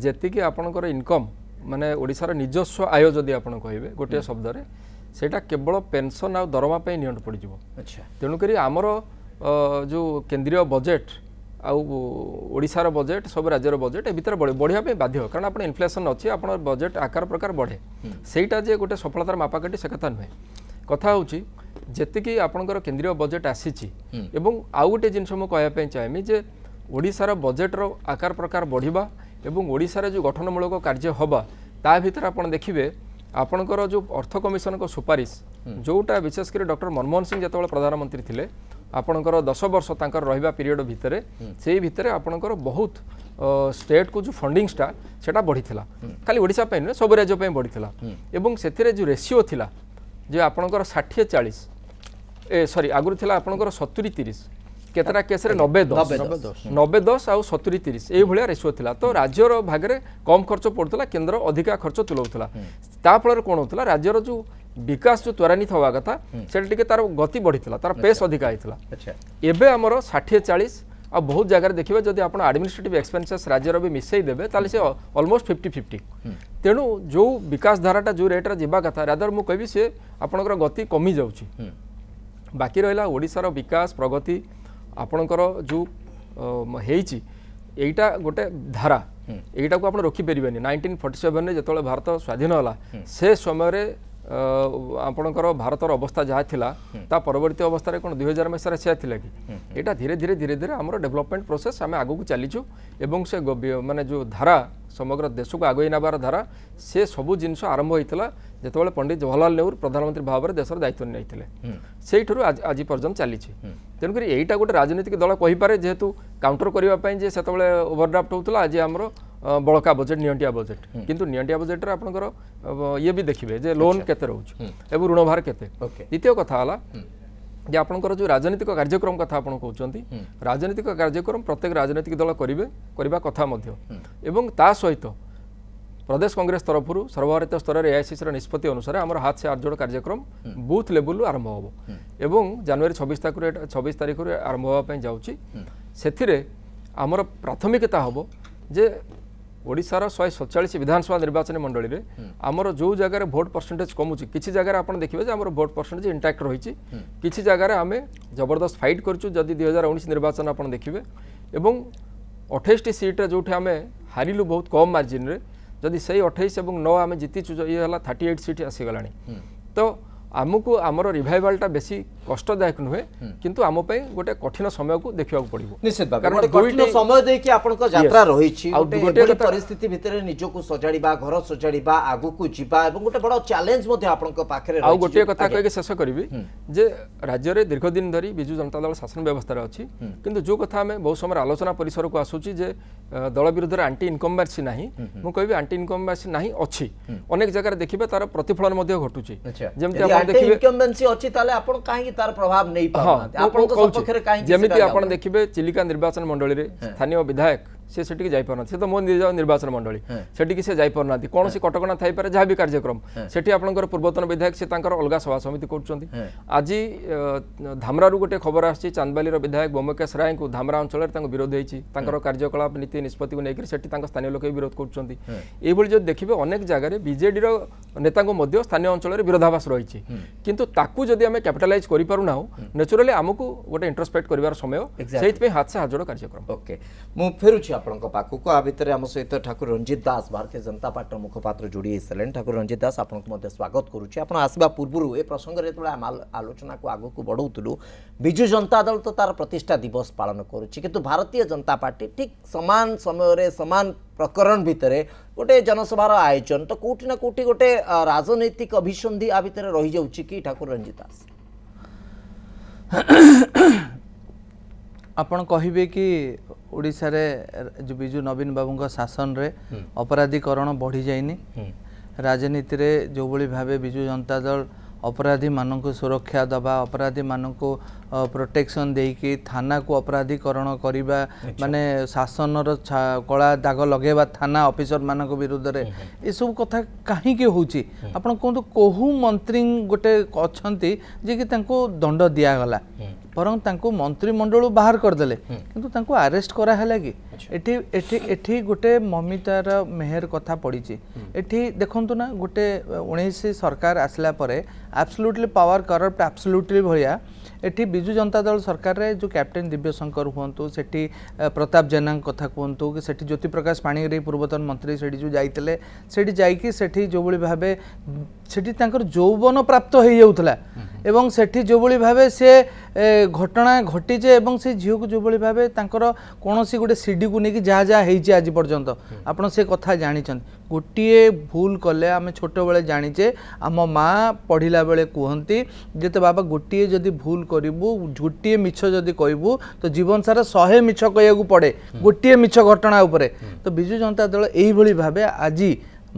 ଯେତିକି ଆପଣଙ୍କର ଇନକମ୍ ମାନେ ଓଡ଼ିଶାର ନିଜସ୍ୱ ଆୟ ଯଦି ଆପଣ କହିବେ ଗୋଟିଏ ଶବ୍ଦରେ ସେଇଟା କେବଳ ପେନ୍ସନ୍ ଆଉ ଦରମା ପାଇଁ ନିଅଣ୍ଟ ପଡ଼ିଯିବ ଆଚ୍ଛା ତେଣୁକରି ଆମର ଯେଉଁ କେନ୍ଦ୍ରୀୟ ବଜେଟ୍ ଆଉ ଓଡ଼ିଶାର ବଜେଟ୍ ସବୁ ରାଜ୍ୟର ବଜେଟ୍ ଏ ଭିତରେ ବଢ଼ିବା ପାଇଁ ବାଧ୍ୟ କାରଣ ଆପଣ ଇନଫ୍ଲେସନ୍ ଅଛି ଆପଣ ବଜେଟ୍ ଆକାର ପ୍ରକାର ବଢ଼େ ସେଇଟା ଯେ ଗୋଟେ ସଫଳତାର ମାପାକାଠି ସେ କଥା ନୁହେଁ କଥା ହେଉଛି ଯେତିକି ଆପଣଙ୍କର କେନ୍ଦ୍ରୀୟ ବଜେଟ୍ ଆସିଛି ଏବଂ ଆଉ ଗୋଟେ ଜିନିଷ ମୁଁ କହିବା ପାଇଁ ଚାହିଁବି ଯେ ଓଡ଼ିଶାର ବଜେଟ୍ର ଆକାର ପ୍ରକାର ବଢ଼ିବା ଏବଂ ଓଡ଼ିଶାରେ ଯେଉଁ ଗଠନମୂଳକ କାର୍ଯ୍ୟ ହେବା ତା ଭିତରେ ଆପଣ ଦେଖିବେ ଆପଣଙ୍କର ଯେଉଁ ଅର୍ଥ କମିଶନଙ୍କ ସୁପାରିଶ ଯେଉଁଟା ବିଶେଷ କରି ଡକ୍ଟର ମନମୋହନ ସିଂ ଯେତେବେଳେ ପ୍ରଧାନମନ୍ତ୍ରୀ ଥିଲେ ଆପଣଙ୍କର ଦଶ ବର୍ଷ ତାଙ୍କର ରହିବା ପିରିୟଡ଼ ଭିତରେ ସେଇ ଭିତରେ ଆପଣଙ୍କର ବହୁତ ଷ୍ଟେଟ୍କୁ ଯେଉଁ ଫଣ୍ଡିଂସଟା ସେଇଟା ବଢ଼ିଥିଲା ଖାଲି ଓଡ଼ିଶା ପାଇଁ ନୁହେଁ ସବୁ ରାଜ୍ୟ ପାଇଁ ବଢ଼ିଥିଲା ଏବଂ ସେଥିରେ ଯେଉଁ ରେସିଓ ଥିଲା ଯେ ଆପଣଙ୍କର ଷାଠିଏ ଚାଳିଶ ଏ ସରି ଆଗରୁ ଥିଲା ଆପଣଙ୍କର ସତୁରି ତିରିଶ କେତେଟା କେସ୍ରେ ନବେ ଦଶ ନବେ ଦଶ ଆଉ ସତୁରି ତିରିଶ ଏଇଭଳିଆ ରେସିଓ ଥିଲା ତ ରାଜ୍ୟର ଭାଗରେ କମ୍ ଖର୍ଚ୍ଚ ପଡ଼ୁଥିଲା କେନ୍ଦ୍ର ଅଧିକା ଖର୍ଚ୍ଚ ତୁଲାଉଥିଲା ତା ଫଳରେ କ'ଣ ହେଉଥିଲା ରାଜ୍ୟର ଯେଉଁ বিকাশ যে ত্বরান্বিত হওয়া কথা সেটা টিকে তার গতি বড়ি তার পেস অধিকা হয়েছিল এবে আমার ষাঠিয়ে চাশ ଆଉ ବହୁତ ଜାଗାରେ ଦେଖିବେ ଯଦି ଆପଣ ଆଡମିନିଷ୍ଟ୍ରେଟିଭ୍ ଏକ୍ସପେନ୍ସେସ୍ ରାଜ୍ୟର ବି ମିଶାଇ ଦେବେ ତାହେଲେ ସେ ଅଲମୋଷ୍ଟ ଫିଫ୍ଟି ଫିଫ୍ଟି ତେଣୁ ଯେଉଁ ବିକାଶ ଧାରାଟା ଯେଉଁ ରେଟ୍ରେ ଯିବା କଥା ରାଦର ମୁଁ କହିବି ସେ ଆପଣଙ୍କର ଗତି କମିଯାଉଛି ବାକି ରହିଲା ଓଡ଼ିଶାର ବିକାଶ ପ୍ରଗତି ଆପଣଙ୍କର ଯେଉଁ ହେଇଛି ଏଇଟା ଗୋଟେ ଧାରା ଏଇଟାକୁ ଆପଣ ରୋକିପାରିବେନି ନାଇଣ୍ଟିନ୍ ଫର୍ଟି ସେଭେନ୍ରେ ଯେତେବେଳେ ଭାରତ ସ୍ୱାଧୀନ ହେଲା ସେ ସମୟରେ ଆପଣଙ୍କର ଭାରତର ଅବସ୍ଥା ଯାହା ଥିଲା ତା ପରବର୍ତ୍ତୀ ଅବସ୍ଥାରେ କ'ଣ ଦୁଇ ହଜାର ମସିହାରେ ସେୟା ଥିଲା କି ଏଇଟା ଧୀରେ ଧୀରେ ଧୀରେ ଧୀରେ ଆମର ଡେଭଲପମେଣ୍ଟ ପ୍ରୋସେସ୍ ଆମେ ଆଗକୁ ଚାଲିଛୁ ଏବଂ ସେ ମାନେ ଯେଉଁ ଧାରା ସମଗ୍ର ଦେଶକୁ ଆଗେଇ ନେବାର ଧାରା ସେ ସବୁ ଜିନିଷ ଆରମ୍ଭ ହୋଇଥିଲା ଯେତେବେଳେ ପଣ୍ଡିତ ଜବାହରଲାଲ ନେହେରୁ ପ୍ରଧାନମନ୍ତ୍ରୀ ଭାବରେ ଦେଶର ଦାୟିତ୍ୱ ନେଇଥିଲେ ସେଇଠାରୁ ଆଜି ପର୍ଯ୍ୟନ୍ତ ଚାଲିଛି ତେଣୁକରି ଏଇଟା ଗୋଟେ ରାଜନୈତିକ ଦଳ କହିପାରେ ଯେହେତୁ କାଉଣ୍ଟର କରିବା ପାଇଁ ଯେ ସେତେବେଳେ ଓଭରଡ୍ରାଫ୍ଟ ହେଉଥିଲା ଆଜି ଆମର বড়কা বজেট নিয়ন্টিয়া বজেট কিন্তু নিয়ন্টিয়া বজেটরে আপনার ইয়ে বি দেখবে যে লোন কেতে রয়েছে এবং ঋণভার কেতে দ্বিতীয় কথা হল যে আপনার যে রাজনৈতিক কার্যক্রম কথা আপনার কৌন রাজনৈতিক কার্যক্রম প্রত্যেক রাজনৈতিক দল করবে করা কথা মধ্যে এবং তা সহিত প্রদেশ কংগ্রেস তরফর সর্বভারতীয় স্তরের এআইসিসির নিষ্পতি অনুসারে আমার হাত সে আটজোড় কার্যক্রম বুথ লেভেলু আরম্ভ হব এবং জানুয়ারি ছবিশ তারিখ ছবিশ তারিখর আরম্ভ হওয়া যাচ্ছি সেথিরে আমার প্রাথমিকতা হব যে ଓଡ଼ିଶାର ଶହେ ସତଚାଳିଶ ବିଧାନସଭା ନିର୍ବାଚନ ମଣ୍ଡଳୀରେ ଆମର ଯେଉଁ ଜାଗାରେ ଭୋଟ୍ ପରସେଣ୍ଟେଜ୍ କମୁଛି କିଛି ଜାଗାରେ ଆପଣ ଦେଖିବେ ଯେ ଆମର ଭୋଟ୍ ପରସେଣ୍ଟେଜ୍ ଇଣ୍ଟାକ୍ଟ ରହିଛି କିଛି ଜାଗାରେ ଆମେ ଜବରଦସ୍ତ ଫାଇଟ୍ କରିଛୁ ଯଦି ଦୁଇ ହଜାର ଉଣେଇଶ ନିର୍ବାଚନ ଆପଣ ଦେଖିବେ ଏବଂ ଅଠେଇଶଟି ସିଟ୍ରେ ଯେଉଁଠି ଆମେ ହାରିଲୁ ବହୁତ କମ୍ ମାର୍ଜିନ୍ରେ ଯଦି ସେଇ ଅଠେଇଶ ଏବଂ ନଅ ଆମେ ଜିତିଛୁ ଇଏ ହେଲା ଥାର୍ଟି ଏଇଟ୍ ସିଟ୍ ଆସିଗଲାଣି ତ ଆମକୁ ଆମର ରିଭାଇଭାଲଟା ବେଶୀ କଷ୍ଟଦାୟକ ନୁହେଁ କିନ୍ତୁ ଆମ ପାଇଁ ଗୋଟେ କଠିନ ସମୟକୁ ଦେଖିବାକୁ ପଡିବ ନିଶ୍ଚିତ ଭାବେ କଠିନ ସମୟ ଦେଇକି ଆପଣଙ୍କ ଯାତ୍ରା ରହିଛି ଆଉ ଗୋଟେ ପରିସ୍ଥିତି ଭିତରେ ନିଜକୁ ସଜାଡ଼ିବା ଘର ସଜାଡ଼ିବା ଆଗକୁ ଯିବା ଏବଂ ଗୋଟେ ବଡ଼ ଚ୍ୟାଲେଞ୍ଜ ମଧ୍ୟ ଆପଣଙ୍କ ପାଖରେ ଆଉ ଗୋଟିଏ କଥା କହିକି ଶେଷ କରିବି ଯେ ରାଜ୍ୟରେ ଦୀର୍ଘଦିନ ଧରି ବିଜୁ ଜନତା ଦଳ ଶାସନ ବ୍ୟବସ୍ଥାରେ ଅଛି କିନ୍ତୁ ଯେଉଁ କଥା ଆମେ ବହୁ ସମୟରେ ଆଲୋଚନା ପରିସରକୁ ଆସୁଛି ଯେ ଦଳ ବିରୁଦ୍ଧରେ ଆଣ୍ଟି ଇନକମ୍ବାର୍ସି ନାହିଁ ମୁଁ କହିବି ଆଣ୍ଟି ଇନକମ୍ବାର୍ସି ନାହିଁ ଅଛି ଅନେକ ଜାଗାରେ ଦେଖିବେ ତାର ପ୍ରତିଫଳନ ମଧ୍ୟ ଘଟୁଛି ଯେମିତି चिलिका निर्वाचन मंडल स्थानीय विधायक ସେ ସେଠିକି ଯାଇପାରୁନାହାନ୍ତି ସେ ତ ମୋ ନିଜ ନିର୍ବାଚନ ମଣ୍ଡଳୀ ସେଠିକି ସେ ଯାଇପାରୁନାହାନ୍ତି କୌଣସି କଟକଣା ଥାଇପାରେ ଯାହା ବି କାର୍ଯ୍ୟକ୍ରମ ସେଠି ଆପଣଙ୍କର ପୂର୍ବତନ ବିଧାୟକ ସେ ତାଙ୍କର ଅଲଗା ସଭା ସମିତି କରୁଛନ୍ତି ଆଜି ଧାମରାରୁ ଗୋଟିଏ ଖବର ଆସିଛି ଚାନ୍ଦବାଲିର ବିଧାୟକ ବ୍ୟୋମକେଶ ରାୟଙ୍କୁ ଧାମରା ଅଞ୍ଚଳରେ ତାଙ୍କୁ ବିରୋଧ ହେଇଛି ତାଙ୍କର କାର୍ଯ୍ୟକଳାପ ନୀତି ନିଷ୍ପତ୍ତିକୁ ନେଇକରି ସେଠି ତାଙ୍କ ସ୍ଥାନୀୟ ଲୋକେ ବିରୋଧ କରୁଛନ୍ତି ଏଇଭଳି ଯଦି ଦେଖିବେ ଅନେକ ଜାଗାରେ ବିଜେଡ଼ିର ନେତାଙ୍କୁ ମଧ୍ୟ ସ୍ଥାନୀୟ ଅଞ୍ଚଳରେ ବିରୋଧାଭାସ ରହିଛି କିନ୍ତୁ ତାକୁ ଯଦି ଆମେ କ୍ୟାପିଟାଲାଇଜ୍ କରିପାରୁନାହୁଁ ନ୍ୟାଚୁରାଲି ଆମକୁ ଗୋଟେ ଇଣ୍ଟ୍ରସ୍ପେକ୍ଟ କରିବାର ସମୟ ସେଇଥିପାଇଁ ହାତସା ହାତଯୋଡ଼ କାର୍ଯ୍ୟକ୍ରମ ଓକେ ମୁଁ ଫେରୁଛି ଆପଣଙ୍କ ପାଖକୁ ଆ ଭିତରେ ଆମ ସହିତ ଠାକୁର ରଞ୍ଜିତ ଦାସ ଭାରତୀୟ ଜନତା ପାର୍ଟିର ମୁଖପାତ୍ର ଯୋଡ଼ି ହେଇସାରିଲେଣି ଠାକୁର ରଞ୍ଜିତ ଦାସ ଆପଣଙ୍କୁ ମଧ୍ୟ ସ୍ୱାଗତ କରୁଛି ଆପଣ ଆସିବା ପୂର୍ବରୁ ଏ ପ୍ରସଙ୍ଗରେ ଯେତେବେଳେ ଆମ ଆଲୋଚନାକୁ ଆଗକୁ ବଢ଼ାଉଥିଲୁ ବିଜୁ ଜନତା ଦଳ ତ ତା'ର ପ୍ରତିଷ୍ଠା ଦିବସ ପାଳନ କରୁଛି କିନ୍ତୁ ଭାରତୀୟ ଜନତା ପାର୍ଟି ଠିକ୍ ସମାନ ସମୟରେ ସମାନ ପ୍ରକରଣ ଭିତରେ ଗୋଟେ ଜନସଭାର ଆୟୋଜନ ତ କେଉଁଠି ନା କେଉଁଠି ଗୋଟେ ରାଜନୈତିକ ଅଭିସନ୍ଧି ଆ ଭିତରେ ରହିଯାଉଛି କି ଠାକୁର ରଞ୍ଜିତ ଦାସ ଆପଣ କହିବେ କି ଓଡ଼ିଶାରେ ବିଜୁ ନବୀନ ବାବୁଙ୍କ ଶାସନରେ ଅପରାଧୀକରଣ ବଢ଼ିଯାଇନି ରାଜନୀତିରେ ଯେଉଁଭଳି ଭାବେ ବିଜୁ ଜନତା ଦଳ ଅପରାଧୀମାନଙ୍କୁ ସୁରକ୍ଷା ଦେବା ଅପରାଧୀମାନଙ୍କୁ ପ୍ରୋଟେକ୍ସନ୍ ଦେଇକି ଥାନାକୁ ଅପରାଧୀକରଣ କରିବା ମାନେ ଶାସନର କଳା ଦାଗ ଲଗାଇବା ଥାନା ଅଫିସରମାନଙ୍କ ବିରୁଦ୍ଧରେ ଏସବୁ କଥା କାହିଁକି ହେଉଛି ଆପଣ କୁହନ୍ତୁ କେଉଁ ମନ୍ତ୍ରୀ ଗୋଟେ ଅଛନ୍ତି ଯିଏକି ତାଙ୍କୁ ଦଣ୍ଡ ଦିଆଗଲା ବରଂ ତାଙ୍କୁ ମନ୍ତ୍ରିମଣ୍ଡଳରୁ ବାହାର କରିଦେଲେ କିନ୍ତୁ ତାଙ୍କୁ ଆରେଷ୍ଟ କରାହେଲା କି ଏଠି ଏଠି ଏଠି ଗୋଟେ ମମିତାର ମେହେର କଥା ପଡ଼ିଛି ଏଠି ଦେଖନ୍ତୁ ନା ଗୋଟେ ଉଣେଇଶ ସରକାର ଆସିଲା ପରେ ଆବସଲ୍ୟୁଟଲି ପାୱାର କରପ୍ଟ ଆବସଲ୍ୟୁଟଲି ଭଳିଆ एटी विजु जनता दल सरकार रे जो कैप्टेन दिव्यशंकर हूँ से प्रताप जेना कथा कहतु कि ज्योतिप्रकाश पाणिग्री पूर्वतन मंत्री से जो जाइए जो भाव সেটি তাঁর যৌবন প্রাপ্ত হয়ে যাওয়া এবং সেটি যেভাবে ভাবে সে ঘটনা ঘটিছে এবং সে ঝিউক যেভাবে ভাবে তাঁর কোণী গোটে সিডিকু নিয়ে যা যা হয়েছে আজ পর্যন্ত আপনার সে কথা জাঁচান গোটিয়ে ভুল কলে আমি ছোটবেলে জাঁচে আমা পড়া বেড়ে কুহতি যে তো বাবা গোটিয়ে যদি ভুল করবু গোটিয়ে মিছ যদি কবু তো জীবন সারা শহে মিছ কু পড়ে গোটিয়ে মিছ ঘটনা উপরে তো বিজু জনতা দল এইভাবে ভাবে আজ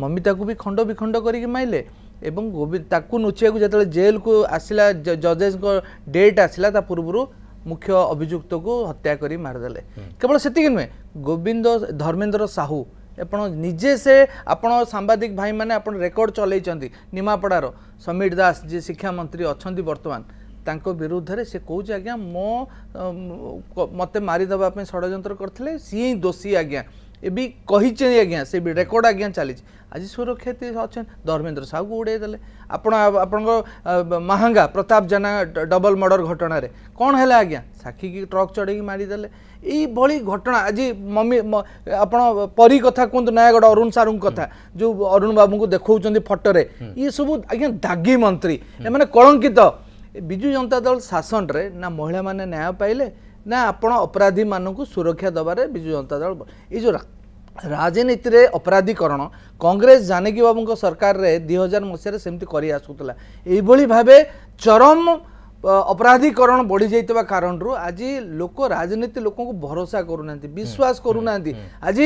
মমিতা বি খণ্ড বিখণ্ড করিকি মাইলে ଏବଂ ତାକୁ ଲୁଚେଇବାକୁ ଯେତେବେଳେ ଜେଲ୍କୁ ଆସିଲା ଜଜେସ୍ଙ୍କ ଡେଟ୍ ଆସିଲା ତା ପୂର୍ବରୁ ମୁଖ୍ୟ ଅଭିଯୁକ୍ତକୁ ହତ୍ୟା କରି ମାରିଦେଲେ କେବଳ ସେତିକି ନୁହେଁ ଗୋବିନ୍ଦ ଧର୍ମେନ୍ଦ୍ର ସାହୁ ଆପଣ ନିଜେ ସେ ଆପଣ ସାମ୍ବାଦିକ ଭାଇମାନେ ଆପଣ ରେକର୍ଡ଼ ଚଲେଇଛନ୍ତି ନିମାପଡ଼ାର ସମୀର ଦାସ ଯିଏ ଶିକ୍ଷାମନ୍ତ୍ରୀ ଅଛନ୍ତି ବର୍ତ୍ତମାନ ତାଙ୍କ ବିରୁଦ୍ଧରେ ସେ କହୁଛି ଆଜ୍ଞା ମୋ ମୋତେ ମାରିଦେବା ପାଇଁ ଷଡ଼ଯନ୍ତ୍ର କରିଥିଲେ ସିଏ ହିଁ ଦୋଷୀ ଆଜ୍ଞା এবি কহিছে আজ্ঞা সে রেকর্ড আজ্ঞা চালিছে আজ সুরক্ষাতে অছেন ধর্মেন্দ্র সাহুকে উড়াই দেলে আপন আপনার মাহাঙ্গা প্রতাপ জেনা ডবল মর্ডর ঘটনার কণ হল আজ্ঞা সাক্ষী কি ট্রক চড়াই মারিদেলে এইভাবে ঘটনা আজ মমি আপনার পরী কথা কুহতু নয়াগড় অরুণ সারু কথা যে অরুণ বাবু দেখছেন ফটোরে ইসব আজ্ঞা দাগি মন্ত্রী এমানে কলঙ্কিত বিজু জনতা দল শাসনরে না মহিলা মানে ন্যায় পাইলে ନା ଆପଣ ଅପରାଧୀମାନଙ୍କୁ ସୁରକ୍ଷା ଦେବାରେ ବିଜୁ ଜନତା ଦଳ ଏ ଯେଉଁ ରାଜନୀତିରେ ଅପରାଧୀକରଣ କଂଗ୍ରେସ ଜାନକୀ ବାବୁଙ୍କ ସରକାରରେ ଦୁଇ ହଜାର ମସିହାରେ ସେମିତି କରିଆସୁଥିଲା ଏଇଭଳି ଭାବେ ଚରମ ଅପରାଧୀକରଣ ବଢ଼ିଯାଇଥିବା କାରଣରୁ ଆଜି ଲୋକ ରାଜନୀତି ଲୋକଙ୍କୁ ଭରସା କରୁନାହାନ୍ତି ବିଶ୍ୱାସ କରୁନାହାନ୍ତି ଆଜି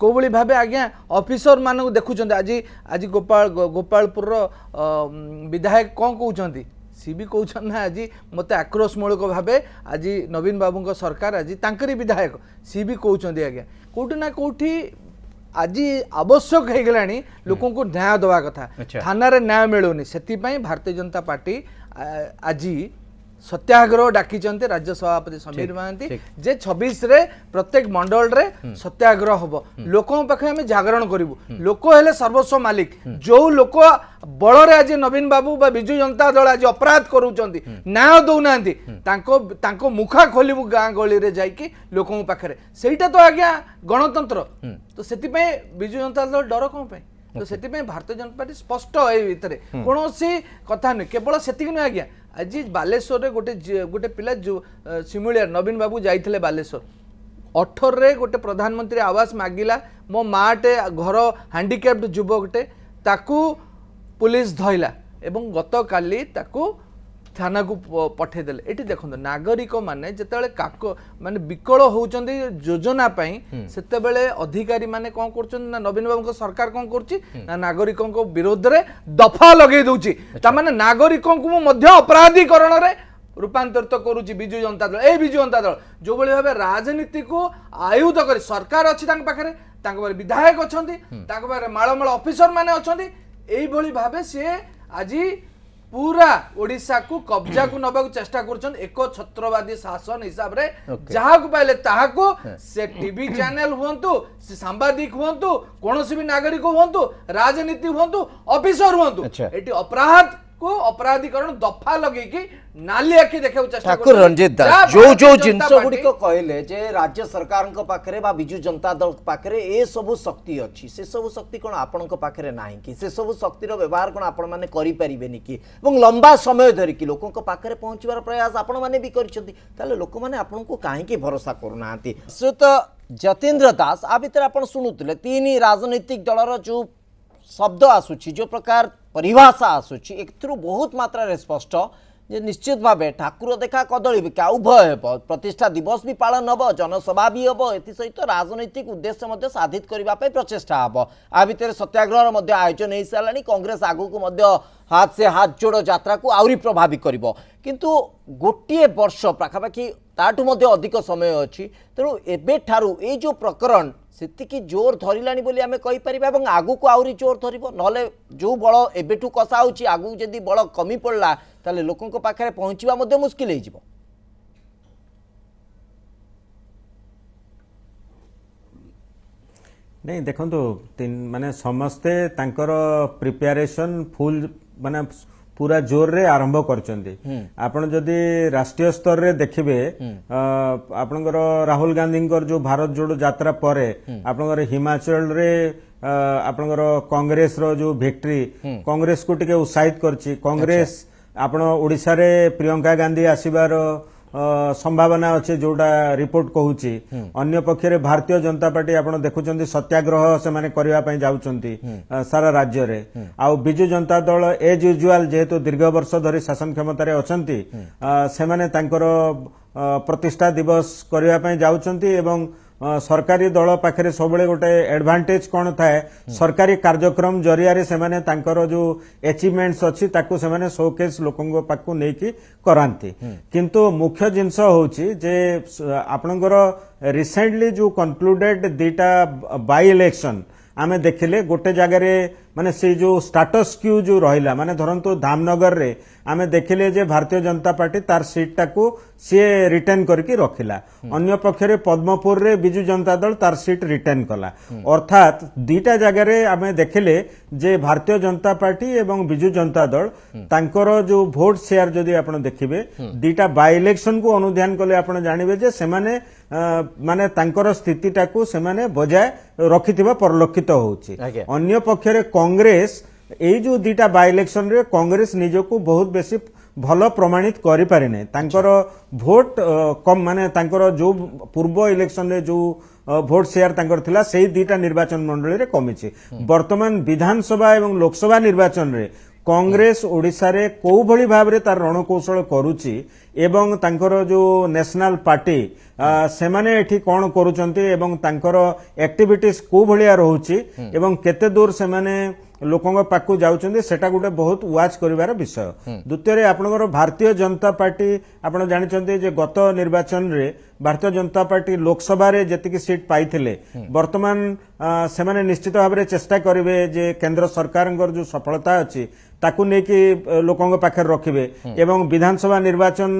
କେଉଁଭଳି ଭାବେ ଆଜ୍ଞା ଅଫିସରମାନଙ୍କୁ ଦେଖୁଛନ୍ତି ଆଜି ଆଜି ଗୋପାଳ ଗୋପାଳପୁରର ବିଧାୟକ କ'ଣ କହୁଛନ୍ତି सी भी कौन ना आज मत आक्रोशमूलक भाव आज नवीन बाबू सरकार आज तांकरी विधायक सी भी कौन आज्ञा कौटिना कौटि आज आवश्यक होगा लोक को न्याय दवा कथा थाना न्याय मिलूनी से भारतीय जनता पार्टी आज ସତ୍ୟାଗ୍ରହ ଡାକିଛନ୍ତି ରାଜ୍ୟ ସଭାପତି ସମୀର ମହାନ୍ତି ଯେ ଛବିଶରେ ପ୍ରତ୍ୟେକ ମଣ୍ଡଳରେ ସତ୍ୟାଗ୍ରହ ହେବ ଲୋକଙ୍କ ପାଖରେ ଆମେ ଜାଗରଣ କରିବୁ ଲୋକ ହେଲେ ସର୍ବସ୍ୱ ମାଲିକ ଯୋଉ ଲୋକ ବଳରେ ଆଜି ନବୀନ ବାବୁ ବା ବିଜୁ ଜନତା ଦଳ ଆଜି ଅପରାଧ କରୁଛନ୍ତି ନ୍ୟାୟ ଦେଉନାହାନ୍ତି ତାଙ୍କ ତାଙ୍କ ମୁଖା ଖୋଲିବୁ ଗାଁ ଗହଳିରେ ଯାଇକି ଲୋକଙ୍କ ପାଖରେ ସେଇଟା ତ ଆଜ୍ଞା ଗଣତନ୍ତ୍ର ତ ସେଥିପାଇଁ ବିଜୁ ଜନତା ଦଳ ଡର କ'ଣ ପାଇଁ ତ ସେଥିପାଇଁ ଭାରତୀୟ ଜନତା ପାର୍ଟି ସ୍ପଷ୍ଟ ଏ ଭିତରେ କୌଣସି କଥା ନୁହେଁ କେବଳ ସେତିକି ନୁହେଁ ଆଜ୍ଞା আজি ବାଲେଶ୍ୱରରେ ଗୋଟେ ଗୋଟେ ପିଲା ସିମୁଳିଆ ନବୀନ ବାବୁ ଯାଇଥିଲେ ବାଲେଶ୍ୱର ଅଠରରେ ଗୋଟେ ପ୍ରଧାନମନ୍ତ୍ରୀ ଆବାସ ମାଗିଲା ମୋ ମାଆଟେ ଘର ହ୍ୟାଣ୍ଡିକ୍ୟାପ୍ଡ ଯୁବକଟେ ତାକୁ ପୋଲିସ ଧଇଲା ଏବଂ ଗତକାଲି ତାକୁ থানাକୁ ପଠାଇଦେଲେ ଏଠି ଦେଖନ୍ତୁ ନାଗରିକମାନେ ଯେତେବେଳେ କାକ ମାନେ ବିକଳ ହେଉଛନ୍ତି ଯୋଜନା ପାଇଁ ସେତେବେଳେ ଅଧିକାରୀମାନେ କ'ଣ କରୁଛନ୍ତି ନା ନବୀନ ବାବୁଙ୍କ ସରକାର କ'ଣ କରୁଛି ନା ନାଗରିକଙ୍କ ବିରୋଧରେ ଦଫା ଲଗେଇ ଦେଉଛି ତାମାନେ ନାଗରିକଙ୍କୁ ମଧ୍ୟ ଅପରାଧୀକରଣରେ রূপান্তরিত করুছি বিজু জনতা দল এই বিজু জনতা দল যেভাবে ভাবে রাজনীতি কু আয়ুধ করে সরকার অখানে তাঁর বিধায়ক অনেক মাড়মূল অফিসর মানে অনেক এইভাবে ভাবে সি আজি ପୁରା ଓଡ଼ିଶାକୁ କବ୍ଜାକୁ ନେବାକୁ ଚେଷ୍ଟା କରୁଛନ୍ତି ଏକ ଛତ୍ରବାଦୀ ଶାସନ ହିସାବରେ ଯାହାକୁ ପାଇଲେ ତାହାକୁ ସେ ଟିଭି ଚ୍ୟାନେଲ ହୁଅନ୍ତୁ ସେ ସାମ୍ବାଦିକ ହୁଅନ୍ତୁ କୌଣସି ବି ନାଗରିକ ହୁଅନ୍ତୁ ରାଜନୀତି ହୁଅନ୍ତୁ ଅଫିସର ହୁଅନ୍ତୁ ଏଠି ଅପରାଧ को अपराधीकरण दफा लगे नाली आखि देखा ठाकुर रंजित दास जो जो जिनस गुड़िक कहले राज्य सरकार विजु जनता दल पाखे ए सब शक्ति अच्छी से सब शक्ति कौन आपखे ना कि सब शक्तिर व्यवहार कौन आपारे कि लंबा समय धरिकी लोक पाखे पहुँचवार प्रयास आपने लोक मैंने कहीं भरोसा करूना जतीन्द्र दास आ आप शुणुते तीन राजनैतिक दल रो शब्द आसूरी जो प्रकार ପରିଭାଷା ଆସୁଛି ଏଥିରୁ ବହୁତ ମାତ୍ରାରେ ସ୍ପଷ୍ଟ ଯେ ନିଶ୍ଚିତ ଭାବେ ଠାକୁର ଦେଖା କଦଳୀ ବିକା ଉଭୟ ହେବ ପ୍ରତିଷ୍ଠା ଦିବସ ବି ପାଳନ ହେବ ଜନସଭା ବି ହେବ ଏଥିସହିତ ରାଜନୈତିକ ଉଦ୍ଦେଶ୍ୟ ମଧ୍ୟ ସାଧିତ କରିବା ପାଇଁ ପ୍ରଚେଷ୍ଟା ହେବ ଆ ଭିତରେ ସତ୍ୟାଗ୍ରହର ମଧ୍ୟ ଆୟୋଜନ ହୋଇସାରିଲାଣି କଂଗ୍ରେସ ଆଗକୁ ମଧ୍ୟ ହାତ ସେ ହାତ ଯୋଡ଼ ଯାତ୍ରାକୁ ଆହୁରି ପ୍ରଭାବିତ କରିବ କିନ୍ତୁ ଗୋଟିଏ ବର୍ଷ ପାଖାପାଖି ତାଠୁ ମଧ୍ୟ ଅଧିକ ସମୟ ଅଛି ତେଣୁ ଏବେଠାରୁ ଏଇ ଯେଉଁ ପ୍ରକରଣ ସେତିକି ଜୋର ଧରିଲାଣି ବୋଲି ଆମେ କହିପାରିବା ଏବଂ ଆଗକୁ ଆହୁରି ଜୋର ଧରିବ ନହେଲେ ଯେଉଁ ବଳ ଏବେଠୁ କଷା ହେଉଛି ଆଗକୁ ଯଦି ବଳ କମି ପଡ଼ିଲା ତାହେଲେ ଲୋକଙ୍କ ପାଖରେ ପହଞ୍ଚିବା ମଧ୍ୟ ମୁସ୍କିଲ ହେଇଯିବ ନାଇଁ ଦେଖନ୍ତୁ ମାନେ ସମସ୍ତେ ତାଙ୍କର ପ୍ରିପାରେସନ୍ ଫୁଲ୍ ମାନେ ପୁରା ଜୋରରେ ଆରମ୍ଭ କରିଛନ୍ତି ଆପଣ ଯଦି ରାଷ୍ଟ୍ରୀୟ ସ୍ତରରେ ଦେଖିବେ ଆପଣଙ୍କର ରାହୁଲ ଗାନ୍ଧୀଙ୍କର ଯୋଉ ଭାରତ ଯୋଡ ଯାତ୍ରା ପରେ ଆପଣଙ୍କର ହିମାଚଳରେ ଆପଣଙ୍କର କଂଗ୍ରେସର ଯୋଉ ଭିକ୍ଟ୍ରି କଂଗ୍ରେସକୁ ଟିକେ ଉତ୍ସାହିତ କରିଛି କଂଗ୍ରେସ ଆପଣ ଓଡ଼ିଶାରେ ପ୍ରିୟଙ୍କା ଗାନ୍ଧୀ ଆସିବାର ସମ୍ଭାବନା ଅଛି ଯୋଉଟା ରିପୋର୍ଟ କହୁଛି ଅନ୍ୟ ପକ୍ଷରେ ଭାରତୀୟ ଜନତା ପାର୍ଟି ଆପଣ ଦେଖୁଛନ୍ତି ସତ୍ୟାଗ୍ରହ ସେମାନେ କରିବା ପାଇଁ ଯାଉଛନ୍ତି ସାରା ରାଜ୍ୟରେ ଆଉ ବିଜୁ ଜନତା ଦଳ ଏଜ୍ ୟୁଜୁଆଲ ଯେହେତୁ ଦୀର୍ଘ ବର୍ଷ ଧରି ଶାସନ କ୍ଷମତାରେ ଅଛନ୍ତି ସେମାନେ ତାଙ୍କର ପ୍ରତିଷ୍ଠା ଦିବସ କରିବା ପାଇଁ ଯାଉଛନ୍ତି ଏବଂ ସରକାରୀ ଦଳ ପାଖରେ ସବୁବେଳେ ଗୋଟେ ଆଡଭାଣ୍ଟେଜ୍ କ'ଣ ଥାଏ ସରକାରୀ କାର୍ଯ୍ୟକ୍ରମ ଜରିଆରେ ସେମାନେ ତାଙ୍କର ଯେଉଁ ଏଚିଭମେଣ୍ଟସ୍ ଅଛି ତାକୁ ସେମାନେ ସୋକେସ୍ ଲୋକଙ୍କ ପାଖକୁ ନେଇକି କରାନ୍ତି କିନ୍ତୁ ମୁଖ୍ୟ ଜିନିଷ ହେଉଛି ଯେ ଆପଣଙ୍କର ରିସେଣ୍ଟଲି ଯେଉଁ କନକ୍ଲୁଡେଡ୍ ଦୁଇଟା ବାଇ ଇଲେକ୍ସନ୍ ଆମେ ଦେଖିଲେ ଗୋଟେ ଜାଗାରେ মানে সেই যে স্টাটস কিউ যে রহিলা মানে ধরন্তু ধামনগরের আমি দেখিলে যে ভারতীয় জনতা পার্টি তার সিটটা সে রিটেন করি রখিলা অন্য পক্ষে পদ্মপুরের বিজু জনতা দল তার সিট রিটেন কলা অর্থাৎ দুইটা জায়গায় আমি দেখিলে যে ভারতীয় জনতা পার্টি এবং বিজু জনতা দল তাঁকর যে ভোট সেয়ার যদি আপনার দেখবে দুইটা বাই ইলেকশন কু অনুধান কলে আপনার জাঁবে যে সে মানে তাঁকর স্থিতিটা সে বজায় রক্ষি পরলক্ষিত হচ্ছে অন্য পক্ষে কং কংগ্রেস এই যে দুইটা বাই ইলেকশনরে কংগ্রেস নিজকু বহুত বেশি ଭଲ ପ୍ରମାଣିତ କରିପାରିନାହିଁ ତାଙ୍କର ଭୋଟ୍ କମ୍ ମାନେ ତାଙ୍କର ଯେଉଁ ପୂର୍ବ ଇଲେକ୍ସନରେ ଯେଉଁ ଭୋଟ୍ ସେୟାର ତାଙ୍କର ଥିଲା ସେଇ ଦୁଇଟା ନିର୍ବାଚନ ମଣ୍ଡଳୀରେ କମିଛି ବର୍ତ୍ତମାନ ବିଧାନସଭା ଏବଂ ଲୋକସଭା ନିର୍ବାଚନରେ କଂଗ୍ରେସ ଓଡ଼ିଶାରେ କେଉଁଭଳି ଭାବରେ ତାର ରଣକୌଶଳ କରୁଛି ଏବଂ ତାଙ୍କର ଯୋଉ ନ୍ୟାସନାଲ ପାର୍ଟି ସେମାନେ ଏଠି କ'ଣ କରୁଛନ୍ତି ଏବଂ ତାଙ୍କର ଆକ୍ଟିଭିଟିସ୍ କେଉଁ ଭଳିଆ ରହୁଛି ଏବଂ କେତେ ଦୂର ସେମାନେ ଲୋକଙ୍କ ପାଖକୁ ଯାଉଛନ୍ତି ସେଟା ଗୋଟେ ବହୁତ ୱାଚ୍ କରିବାର ବିଷୟ ଦ୍ୱିତୀୟରେ ଆପଣଙ୍କର ଭାରତୀୟ ଜନତା ପାର୍ଟି ଆପଣ ଜାଣିଛନ୍ତି ଯେ ଗତ ନିର୍ବାଚନରେ ଭାରତୀୟ ଜନତା ପାର୍ଟି ଲୋକସଭାରେ ଯେତିକି ସିଟ୍ ପାଇଥିଲେ ବର୍ତ୍ତମାନ ସେମାନେ ନିଶ୍ଚିତ ଭାବରେ ଚେଷ୍ଟା କରିବେ ଯେ କେନ୍ଦ୍ର ସରକାରଙ୍କର ଯେଉଁ ସଫଳତା ଅଛି ତାକୁ ନେଇକି ଲୋକଙ୍କ ପାଖରେ ରଖିବେ ଏବଂ ବିଧାନସଭା ନିର୍ବାଚନ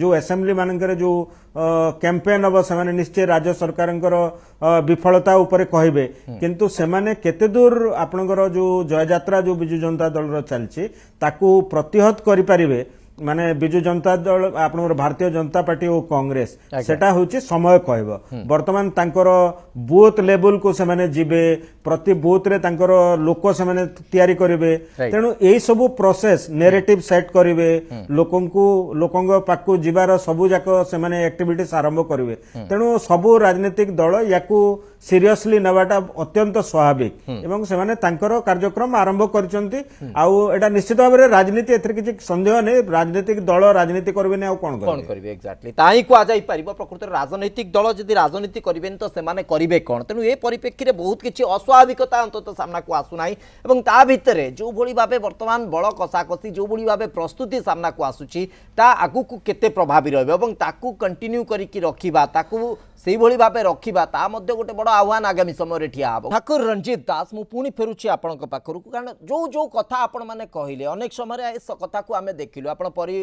ଯେଉଁ ଆସେମ୍ବ୍ଲି ମାନଙ୍କରେ ଯେଉଁ କ୍ୟାମ୍ପେନ୍ ହେବ ସେମାନେ ନିଶ୍ଚୟ ରାଜ୍ୟ ସରକାରଙ୍କର ବିଫଳତା ଉପରେ କହିବେ କିନ୍ତୁ ସେମାନେ କେତେ ଦୂର ଆପଣଙ୍କର ଯେଉଁ ଜୟଯାତ୍ରା ଯେଉଁ ବିଜୁ ଜନତା ଦଳର ଚାଲିଛି ତାକୁ ପ୍ରତିହତ କରିପାରିବେ ମାନେ ବିଜୁ ଜନତା ଦଳ ଆପଣଙ୍କର ଭାରତୀୟ ଜନତା ପାର୍ଟି ଓ କଂଗ୍ରେସ ସେଟା ହେଉଛି ସମୟ କହିବ ବର୍ତ୍ତମାନ ତାଙ୍କର ବୁଥ ଲେବୁଲକୁ ସେମାନେ ଯିବେ ପ୍ରତି ବୁଥରେ ତାଙ୍କର ଲୋକ ସେମାନେ ତିଆରି କରିବେ ତେଣୁ ଏଇସବୁ ପ୍ରୋସେସ ନେରେଟିଭ ସେଟ୍ କରିବେ ଲୋକଙ୍କୁ ଲୋକଙ୍କ ପାଖକୁ ଯିବାର ସବୁଯାକ ସେମାନେ ଆକ୍ଟିଭିଟିସ୍ ଆରମ୍ଭ କରିବେ ତେଣୁ ସବୁ ରାଜନୈତିକ ଦଳ ୟାକୁ ସିରିୟସଲି ନେବାଟା ଅତ୍ୟନ୍ତ ସ୍ୱାଭାବିକ ଏବଂ ସେମାନେ ତାଙ୍କର କାର୍ଯ୍ୟକ୍ରମ ଆରମ୍ଭ କରିଛନ୍ତି ଆଉ ଏଇଟା ନିଶ୍ଚିତ ଭାବରେ ରାଜନୀତି ଏଥିରେ କିଛି ସନ୍ଦେହ ନାହିଁ রাজনৈতিক দল রাজনীতি করবে না কোন কোন করবে এক্স্যাক্টলি তাই কোয়া যাই পারিব প্রকৃতরে রাজনৈতিক দল যদি রাজনীতি করবেনি তো সেমানে করিবে কোন তেনু এ পরিপ্রেক্ষিতে বহুত কিছু অস্বাভাবিকতা অন্তত সামনা কো আসু নাই এবং তা ভিতরে যে ভলি ভাবে বর্তমান বড় যে ভলি ভাবে প্রস্তুতি সামনা কো আসুচি তা আগুকু কেতে প্রভাবী রহব এবং তাকু কন্টিনিউ করি কি রাখিবা তাকু সেইভাবে ভাবে রক্ষা তা মধ্যে গোটে বড় আহ্বান আগামী সময় ঠিয়া হব ঠাকুর রঞ্জিত দাস মু পুঁ ফেরুছি আপনার পাখরক কারণ যে যে কথা আপন মানে কহিলে অনেক সময় এ কথা আমি দেখিলু আপনার পরীর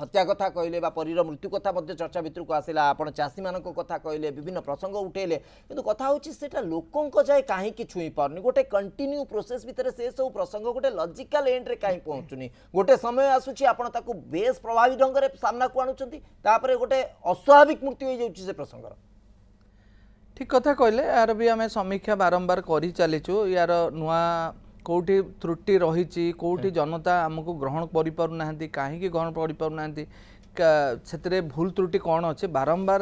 হত্যা কথা কহিলে বা পরীর মৃত্যু কথা মধ্যে চর্চা ভিতরক আসিলা আপনার চাষী মান কথা কহিলে বিভিন্ন প্রসঙ্গ উঠাইলে কিন্তু কথা হচ্ছে সেটা লোকঙ্ক যায় কাহিকি ছুঁই পারুনি গোটে কন্টিনিউ প্রোসেস ভিতরে সে সব প্রসঙ্গ গোটে লজিকাল এন্ড্রে কাহি পৌঁছুনি গোটে সময় আসুচি আপনার তাকে বেশ প্রভাবী ঢঙ্গরে সামনাকু আনুচার তাপরে গোটে অস্বাভাবিক মৃত্যু হয়ে যাচ্ছে সে প্রসঙ্গ ପ୍ରସଙ୍ଗର ଠିକ କଥା କହିଲେ ଏହାର ବି ଆମେ ସମୀକ୍ଷା ବାରମ୍ବାର କରିଚାଲିଛୁ ୟାର ନୂଆ କେଉଁଠି ତ୍ରୁଟି ରହିଛି କେଉଁଠି ଜନତା ଆମକୁ ଗ୍ରହଣ କରିପାରୁନାହାନ୍ତି କାହିଁକି ଗ୍ରହଣ କରିପାରୁନାହାନ୍ତି ସେଥିରେ ଭୁଲ ତ୍ରୁଟି କ'ଣ ଅଛି ବାରମ୍ବାର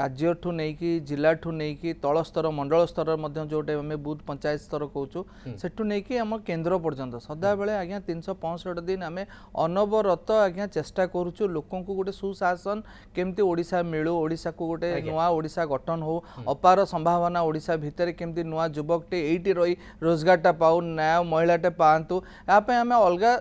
ରାଜ୍ୟଠୁ ନେଇକି ଜିଲ୍ଲାଠୁ ନେଇକି ତଳ ସ୍ତର ମଣ୍ଡଳ ସ୍ତର ମଧ୍ୟ ଯେଉଁଟା ଆମେ ବୁଥ୍ ପଞ୍ଚାୟତ ସ୍ତର କହୁଛୁ ସେଠୁ ନେଇକି ଆମ କେନ୍ଦ୍ର ପର୍ଯ୍ୟନ୍ତ ସଦାବେଳେ ଆଜ୍ଞା ତିନିଶହ ପଞ୍ଚଷଠି ଦିନ ଆମେ ଅନବରତ ଆଜ୍ଞା ଚେଷ୍ଟା କରୁଛୁ ଲୋକଙ୍କୁ ଗୋଟେ ସୁଶାସନ କେମିତି ଓଡ଼ିଶା ମିଳୁ ଓଡ଼ିଶାକୁ ଗୋଟେ ନୂଆ ଓଡ଼ିଶା ଗଠନ ହେଉ ଅପାର ସମ୍ଭାବନା ଓଡ଼ିଶା ଭିତରେ କେମିତି ନୂଆ ଯୁବକଟେ ଏଇଠି ରହି ରୋଜଗାରଟା ପାଉ ନ୍ୟାୟ ମହିଳାଟେ ପାଆନ୍ତୁ ଏହା ପାଇଁ ଆମେ ଅଲଗା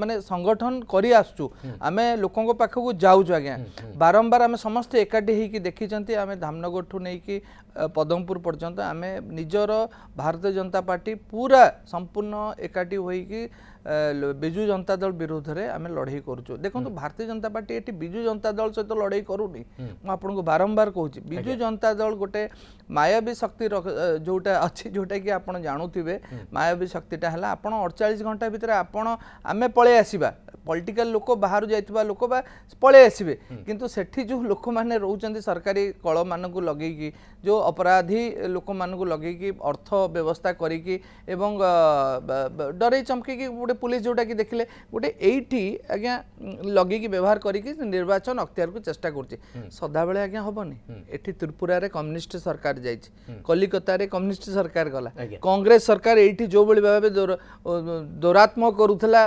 ମାନେ ସଂଗଠନ କରି ଆସୁଛୁ ଆମେ ଲୋକଙ୍କ ପାଖକୁ ଯାଉଛୁ ଆଜ୍ଞା ବାରମ୍ବାର ଆମେ ସମସ୍ତେ ଏକାଠି ହେଇକି ଦେଖିଛନ୍ତି ଆମେ ଧାମନଗରଠୁ ନେଇକି ପଦମପୁର ପର୍ଯ୍ୟନ୍ତ ଆମେ ନିଜର ଭାରତୀୟ ଜନତା ପାର୍ଟି ପୁରା ସମ୍ପୂର୍ଣ୍ଣ ଏକାଠି ହୋଇକି ବିଜୁ ଜନତା ଦଳ ବିରୋଧରେ ଆମେ ଲଢ଼େଇ କରୁଛୁ ଦେଖନ୍ତୁ ଭାରତୀୟ ଜନତା ପାର୍ଟି ଏଠି ବିଜୁ ଜନତା ଦଳ ସହିତ ଲଢ଼େଇ କରୁନି ମୁଁ ଆପଣଙ୍କୁ ବାରମ୍ବାର କହୁଛି ବିଜୁ ଜନତା ଦଳ ଗୋଟେ ମାୟାବୀ ଶକ୍ତି ଯେଉଁଟା ଅଛି ଯେଉଁଟାକି ଆପଣ ଜାଣୁଥିବେ ମାୟାବୀ ଶକ୍ତିଟା ହେଲା ଆପଣ ଅଡ଼ଚାଳିଶ ଘଣ୍ଟା ଭିତରେ ଆପଣ ଆମେ ପଳେଇ ଆସିବା ପଲିଟିକାଲ ଲୋକ ବାହାରୁ ଯାଇଥିବା ଲୋକ ବା ପଳେଇ ଆସିବେ କିନ୍ତୁ ସେଠି ଯେଉଁ ଲୋକମାନେ ରହୁଛନ୍ତି ସରକାରୀ କଳମାନଙ୍କୁ ଲଗେଇକି ଯେଉଁ ଅପରାଧୀ ଲୋକମାନଙ୍କୁ ଲଗେଇକି ଅର୍ଥ ବ୍ୟବସ୍ଥା କରିକି ଏବଂ ଡରେଇ ଚମକେଇକି ଗୋଟେ ପୁଲିସ ଯେଉଁଟାକି ଦେଖିଲେ ଗୋଟେ ଏଇଠି ଆଜ୍ଞା ଲଗେଇକି ବ୍ୟବହାର କରିକି ନିର୍ବାଚନ ଅକ୍ତିଆରକୁ ଚେଷ୍ଟା କରୁଛି ସଦାବେଳେ ଆଜ୍ଞା ହେବନି ଏଠି ତ୍ରିପୁରାରେ କମ୍ୟୁନିଷ୍ଟ ସରକାର ଯାଇଛି କଲିକତାରେ କମ୍ୟୁନିଷ୍ଟ ସରକାର ଗଲା କଂଗ୍ରେସ ସରକାର ଏଇଠି ଯେଉଁଭଳି ଭାବେ ଦୌରାତ୍ମକ କରୁଥିଲା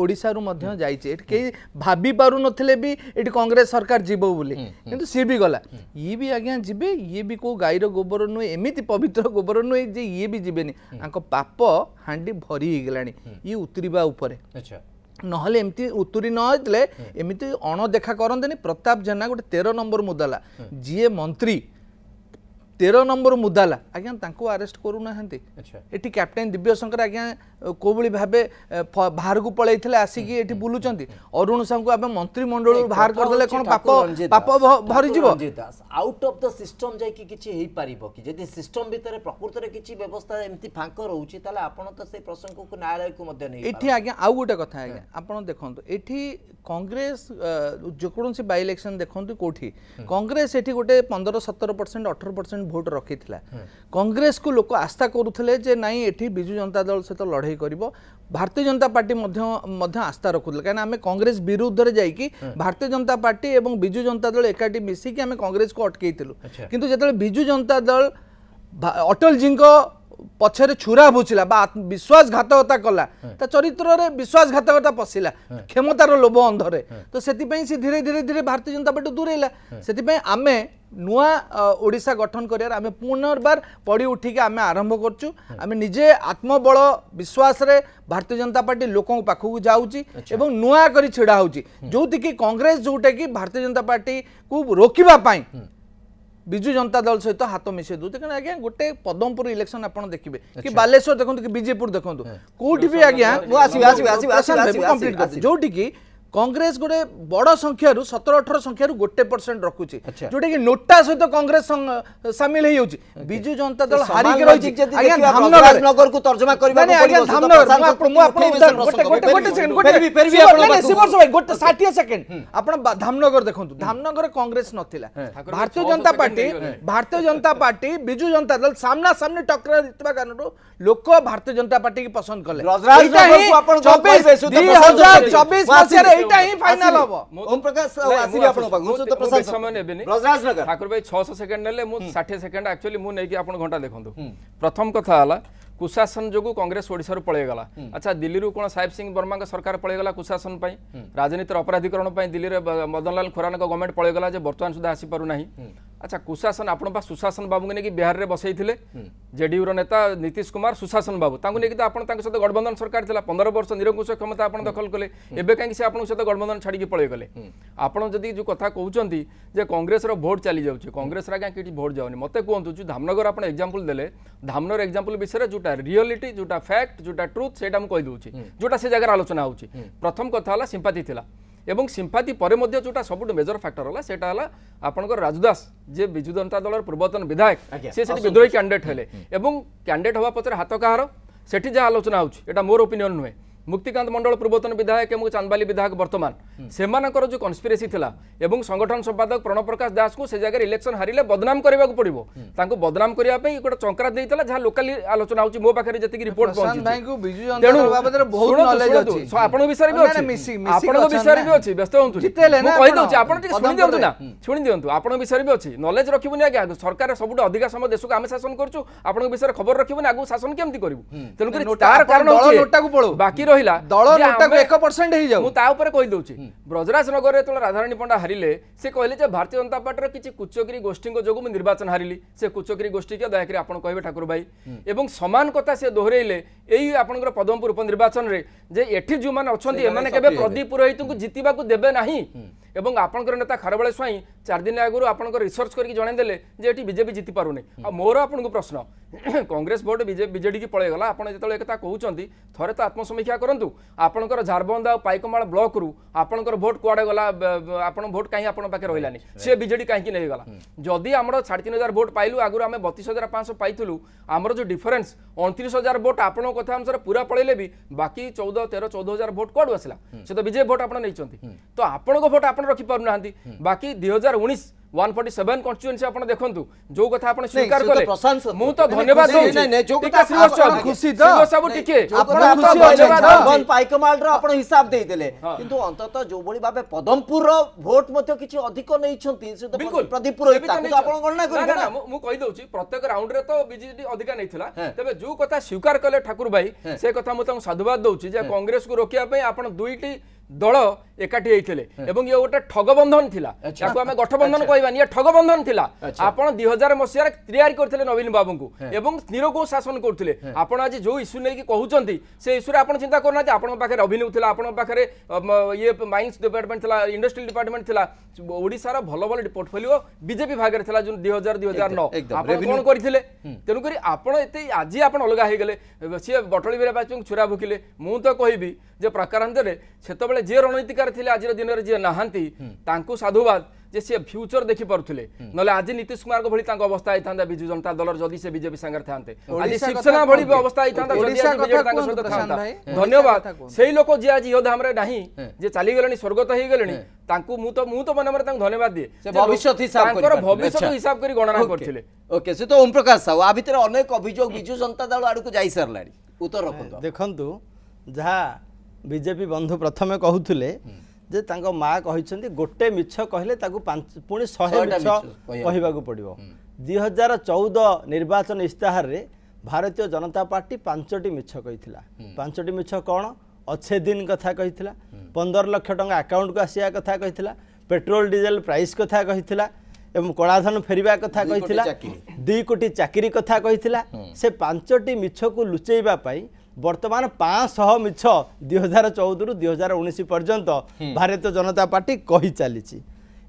ଓଡ଼ିଶାରୁ ମଧ୍ୟ ଯାଇଛି ଏଠି କେହି ଭାବି ପାରୁନଥିଲେ ବି ଏଠି କଂଗ୍ରେସ ସରକାର ଯିବ ବୋଲି କିନ୍ତୁ ସିଏ ବି ଗଲା ଇଏ ବି ଆଜ୍ଞା ଯିବେ ଇଏ ବି କେଉଁ ଗାଈର ଗୋବର ନୁହେଁ ଏମିତି ପବିତ୍ର ଗୋବର ନୁହେଁ ଯେ ଇଏ ବି ଯିବେନି ତାଙ୍କ ପାପ ହାଣ୍ଡି ଭରି ହେଇଗଲାଣି ଇଏ ଉତୁରିବା ଉପରେ নহলে এমতি উত্তুরি নইলে এমতি অণদেখা করতেনি প্রতাপ জেনা গোটে তের নম্বর মুদালা যিয়ে মন্ত্রী তের নম্বর মুদালা আজ্ঞা তাঁকু আরেস্ট করুনা এটি ক্যাপ্টেন দিব্যশঙ্কর আজ্ঞা কোভাবে ভাবে বাহারকু পলাইলে আসিকি এটি বুলুচান অরুণ সাহু আমি মন্ত্রিমণ্ডল বাহার করেদেলে কোণ পাপ পাপ ভরিযিব আউট অফ দ সিস্টম যাই কিছু হয়ে পারিব কি যদি সিস্টম ভিতরে প্রকৃতরে কিছু ব্যবস্থা এমতি ফাঁক রয়েছে তাহলে আপনার তো সেই প্রসঙ্গকে ন্যায়ালয়কু এটি আজ্ঞা আউ গোটে কথা আজ্ঞা আপনার দেখুন এটি কংগ্রেস যেকোন বাই ইলেকশন দেখুন কোটি কংগ্রেস এটি গোটে পনেরো সতেরো পরসেন্ট অঠর পরসেন্ট ভোট ରଖିଥିଲା କଂଗ୍ରେସକୁ ଲୋକ ଆସ୍ଥା କରୁଥିଲେ ଯେ ନାଇଁ ଏଠି ବିଜୁ ଜନତା ଦଳ ସହିତ ଲଢ଼େଇ କରିବ ଭାରତୀୟ ଜନତା ପାର୍ଟି ମଧ୍ୟ ମଧ୍ୟ ଆସ୍ଥା ରଖୁଥିଲେ କାହିଁକିନା ଆମେ କଂଗ୍ରେସ ବିରୁଦ୍ଧରେ ଯାଇକି ଭାରତୀୟ ଜନତା ପାର୍ଟି ଏବଂ ବିଜୁ ଜନତା ଦଳ ଏକାଠି ମିଶିକି ଆମେ କଂଗ୍ରେସକୁ ଅଟକେଇଥିଲୁ କିନ୍ତୁ ଯେତେବେଳେ ବିଜୁ ଜନତା ଦଳ ଅଟଳଜୀଙ୍କ ପଛରେ ଛୁରା ଭୁସିଲା ବା ବିଶ୍ୱାସଘାତକତା କଲା ତା ଚରିତ୍ରରେ ବିଶ୍ୱାସଘାତକତା ପଶିଲା କ୍ଷମତାର ଲୋଭ ଅନ୍ଧରେ ତ ସେଥିପାଇଁ ସେ ଧୀରେ ଧୀରେ ଧୀରେ ଭାରତୀୟ ଜନତା ପାର୍ଟି ଦୂରେଇଲା ସେଥିପାଇଁ ଆମେ ନୂଆ ଓଡ଼ିଶା ଗଠନ କରିବାରେ ଆମେ ପୁନର୍ବାର ପଡ଼ି ଉଠିକି ଆମେ ଆରମ୍ଭ କରୁଛୁ ଆମେ ନିଜେ ଆତ୍ମବଳ ବିଶ୍ୱାସରେ ଭାରତୀୟ ଜନତା ପାର୍ଟି ଲୋକଙ୍କ ପାଖକୁ ଯାଉଛି ଏବଂ ନୂଆ କରି ଛିଡ଼ା ହେଉଛି ଯେଉଁଥିକି କଂଗ୍ରେସ ଯେଉଁଟାକି ଭାରତୀୟ ଜନତା ପାର୍ଟିକୁ ରୋକିବା ପାଇଁ ବିଜୁ ଜନତା ଦଳ ସହିତ ହାତ ମିଶାଇ ଦେଉଛନ୍ତି କାରଣ ଆଜ୍ଞା ଗୋଟେ ପଦମପୁର ଇଲେକ୍ସନ ଆପଣ ଦେଖିବେ କି ବାଲେଶ୍ୱର ଦେଖନ୍ତୁ କି ବିଜେପୁର ଦେଖନ୍ତୁ କୋଉଠି ବି ଆଜ୍ଞା ଯୋଉଠିକି কংগ্রেস গোটে বড় সংখ্যার সতের অঠর সংখ্যার গোটে পরসেন্ট রকুছি যেটা কি নোটা সহ কংগ্রেস সামিল হয়ে যাচ্ছে বিজু জনতা দল হারিকি রয়েছে ধামনগর কু তর্জমা করিবা পড়িব গোটে ষাঠিয়ে সেকেন্ড আপনার ধামনগর দেখুন ধামনগর কংগ্রেস নথিলা ভারতীয় জনতা পার্টি ভারতীয় জনতা পার্টি বিজু জনতা দল সামনা সামনি টক্কর দিতবা কারণରୁ লোক ভারতীয় জনতা পার্টি পছন্দ কলে 2024 মସିହାରେ এইটা ହିଁ ফাইনাল হব ওম প্রকাশ আসিবি আপন পাখু সুত প্রসাদ সময় নেবেনি ব্রজরাজ নগর ঠাকুর ভাই 600 সেকেন্ড নেলে মু 60 সেকেন্ড একচুয়ালি মু নেকি আপন ঘন্টা দেখন্তু প্রথম কথা হলা কুশাসন যোগু কংগ্রেস ওড়িশার পলাইগলা আচ্ছা দিল্লির কোণ সাহেব সিং বর্মা সরকার পলাইগলা কুশাসন পাই রাজনীতির অপরাধীকরণ পাই দিল্লির মদনলাল খোরানক গভর্নমেন্ট পলাইগলা যে বর্তমান সুদ্ধা আসিপারু না আচ্ছা কুশাসন আপনার বা সুশাসন বাবুকে নিয়ে বিহারে বসাইলে জেডিউর নেতা নীতিশ কুমার সুশাসন বাবু তাঁকু নিয়ে তো আপনার তাঁর সহ গঠবন্ধন সরকার লা পনেরো বর্ষ নিরঙ্কুশ ক্ষমতা আপনার দখল কলে এবে কিন্তু সে আপনার সাথে গঠবন্ধন ছাড়ি পলাই গেলে আপনার যদি যে কথা কৌন যে কংগ্রেসের ভোট চালি যাচ্ছে কংগ্রেসর আজ্ঞা কিছু ভোট যাওনি মতো কুহতু যে ধামনগর আপনার এক্সাম্পল দেলে ধামনগর এক্সাম্পল বিষয়ে যেটা রিয়েলিটি যেটা ফ্যাক্ট যেটা ট্রুথ সেটা মুখ কেদি যেটা সে জায়গার আলোচনা হচ্ছে প্রথম কথা হল সিম্পাতি লা ଏବଂ ସିମ୍ପାତି ପରେ ମଧ୍ୟ ଯେଉଁଟା ସବୁଠୁ ମେଜର ଫ୍ୟାକ୍ଟର ହେଲା ସେଇଟା ହେଲା ଆପଣଙ୍କର ରାଜୁଦାସ ଯିଏ ବିଜୁ ଜନତା ଦଳର ପୂର୍ବତନ ବିଧାୟକ ସିଏ ସେଠି ବିଦ୍ରୋହୀ କ୍ୟାଣ୍ଡିଡେଟ୍ ହେଲେ ଏବଂ କ୍ୟାଣ୍ଡିଡେଟ୍ ହେବା ପଛରେ ହାତ କାହାର ସେଠି ଯାହା ଆଲୋଚନା ହେଉଛି ଏଇଟା ମୋର ଓପିନିଅନ୍ ନୁହେଁ মুক্তিকান্ত মন্ডল পূর্বতন বিধায়ক এবং চান্দবালি বিধায়ক বর্তমান সেমানকর যে কনস্পিরেসি লা এবং সংগঠন সম্পাদক প্রণপ্রকাশ প্রকাশ দাসকে সে জায়গায় ইলেকশন হারিলে বদনাম করা পড়ব তাকে বদনাম করা গোটা চঙ্করা দিয়েছিল যা লোকাল আলোচনা হচ্ছে মো পাখে যেত রিপোর্ট আপনার বিষয়ে শুনে দিও আপনার বিষয়ে অছি নলেজ রাখবুনি আগে সরকার সবুঠ অধিক সময় দেশকে আমি শাসন করছু আপনার বিষয়ে খবর রাখবুনি আগে শাসন কেমতি করবু তেমনি তার কারণ বাকি রয়ে ରହିଲା ଦଳ ନୋଟାକୁ ଏକ ପରସେଣ୍ଟ ହେଇଯାଉ ମୁଁ ତା ଉପରେ କହିଦେଉଛି ବ୍ରଜରାଜ ନଗରରେ ଯେତେବେଳେ ରାଧାରାଣୀ ପଣ୍ଡା ହାରିଲେ ସେ କହିଲେ ଯେ ଭାରତୀୟ ଜନତା ପାର୍ଟିର କିଛି କୁଚଗିରି ଗୋଷ୍ଠୀଙ୍କ ଯୋଗୁଁ ମୁଁ ନିର୍ବାଚନ ହାରିଲି ସେ କୁଚଗିରି ଗୋଷ୍ଠୀକୁ ଦୟାକରି ଆପଣ କହିବେ ଠାକୁର ଭାଇ ଏବଂ ସମାନ କଥା ସେ ଦୋହରେଇଲେ ଏଇ ଆପଣଙ୍କର ପଦ୍ମପୁର ଉପନିର୍ବାଚନରେ ଯେ ଏଠି ଯେଉଁମାନେ ଅଛନ୍ତି ଏମାନେ କେବେ ପ୍ରଦୀପ ପୁରୋହିତଙ୍କୁ ଜିତିବାକୁ ଦେବେ ନାହିଁ ଏବଂ ଆପଣଙ୍କର ନେତା ଖାରବେଳ ସ୍ୱାଇଁ চারদিন আগর আপনার রিসর্চ করি জনাইদেলে যে এটি বিজেপি জিতি পুনি মোর আপনার প্রশ্ন কংগ্রেস ভোট বিজেডি কি পলাইগলা আপনার যেত একথা কুমার থরে তো আত্মসমীক্ষা করতু আপনার ঝারবন্দ আ পাইকমাল ব্লকরু আপনার ভোট কুয়াড়ে গলা আপনার ভোট কাহি আপনার পাখে রহলানি সে বিজেডি কাহি নেইগলা যদি আমরা সাড়ে তিন হাজার ভোট পাইলু আগর আমি বতিশ হাজার পাঁচশো পাইলু আমার যে ডিফরেন্স অনতিরিশ হাজার ভোট আপনার কথা অনুসারে পুরা পলাইলে বি বাকি চৌদ তের চৌদ হাজার ভোট কুয়াড়ু আসলা সে তো বিজেপি ভোট আপনার নিয়েছেন তো আপনার ভোট আপনার রখিপার না বাকি দুই হাজার উনিশ ওয়ান ফর্টি সেভেন কনস্টিটুয়েন্সি আপনার দেখুন যে কথা আপনার স্বীকার কলে মু তো ধন্যবাদ পাইকমাল আপনার হিসাব দিয়ে কিন্তু অন্তত যেভাবে ভাবে পদমপুর ভোট মধ্যে কিছু অধিক নেইছেন প্রদীপ পুরোহিত আপনার গণনা করি না মু কই দউছি প্রত্যেক রাউন্ডরে তো বিজেপি অধিকা নেইছিলা তবে যে কথা স্বীকার কলে ঠাকুর ভাই সে কথা মু তাকে সাধুবাদ দউছি যে কংগ্রেস কু রোকিয়া পাই আপনার দুইটি দল একাঠি হয়েছিল এবং ইয়ে গোটে ঠগবন্ধন লা তাকে আমি গঠবন্ধন কহবানি ইয়ে ঠগবন্ধন লা আপনার দুই হাজার মশার তৈরি করে নবীন বাবু এবং নিরোগ শাসন করলে আপনার আজ যে ইস্যু নিয়ে কুমার সে ইস্যুরে আপনার চিন্তা করু না আপনার পাখে অভিনয় লা আপনার পাখে ইয়ে মাইন্স ডিপার্টমেন্ট লা ইন্ডস্ট্রিয়াল ডিপার্টমেন্ট লা ওড়শার ভাল ভাল পোর্টফোলিও বিজেপি ভাগের লা যে দুই হাজার দুই হাজার নয় আপনার কোণ করে তেমক আপনার এত আজ আপনার অলগা হয়ে গেলে সি বটলী বীরা বাজপেয়ী ছুরা ভুকিলে মু তো কহবি যে প্রকারান্তরে সেতবে যে রণনীতিকার লে আজ দিনের যে না তাঁকু সাধুবাদ যে সে ফ্যুচর দেখি পারুলে নলে আজ নীতিশ কুমার ভি তাঁর অবস্থা হয়ে থাকে বিজু জনতা দলর যদি সে বিজেপি সাংরে থাকে আজ শিবসেনা ভি অবস্থা হয়ে থাকে ধন্যবাদ সেই লোক যে আজ ইহধামে না যে চালগলে স্বর্গত হয়ে গেলে তাঁকু মু তো মু তো মনে মনে তাঁকু ধন্যবাদ দিয়ে ভবিষ্যৎ হিসাব তাঁকর ভবিষ্যৎ হিসাব করি গণনা করছিলে ওকে সে তো ওম প্রকাশ সাউ আ ভিতরে অনেক অভিযোগ বিজু জনতা দল আড়কু যাই সারলানি উত্তর রাখন্তু দেখন্তু যাহা ବିଜେପି ବନ୍ଧୁ ପ୍ରଥମେ କହୁଥିଲେ ଯେ ତାଙ୍କ ମା କହିଛନ୍ତି ଗୋଟେ ମିଛ କହିଲେ ତାକୁ ପୁଣି ଶହେ ମିଛ କହିବାକୁ ପଡିବ ଦୁଇ ହଜାର ଚଉଦ ନିର୍ବାଚନ ଇସ୍ତାହାରରେ ଭାରତୀୟ ଜନତା ପାର୍ଟି ପାଞ୍ଚଟି ମିଛ କହିଥିଲା ପାଞ୍ଚଟି ମିଛ କ'ଣ ଅଛେଦିନ କଥା କହିଥିଲା ପନ୍ଦର ଲକ୍ଷ ଟଙ୍କା ଆକାଉଣ୍ଟକୁ ଆସିବା କଥା କହିଥିଲା ପେଟ୍ରୋଲ ଡିଜେଲ ପ୍ରାଇସ୍ କଥା କହିଥିଲା ଏବଂ କଳାଧନ ଫେରିବା କଥା କହିଥିଲା ଦୁଇ କୋଟି ଚାକିରି କଥା କହିଥିଲା ସେ ପାଞ୍ଚଟି ମିଛକୁ ଲୁଚେଇବା ପାଇଁ বর্তমান পাঁচশহ মিছ দুই হাজার চৌদরু দুই হাজার উনিশ পর্যন্ত ভারতীয় জনতা পার্টি কহি চালিছি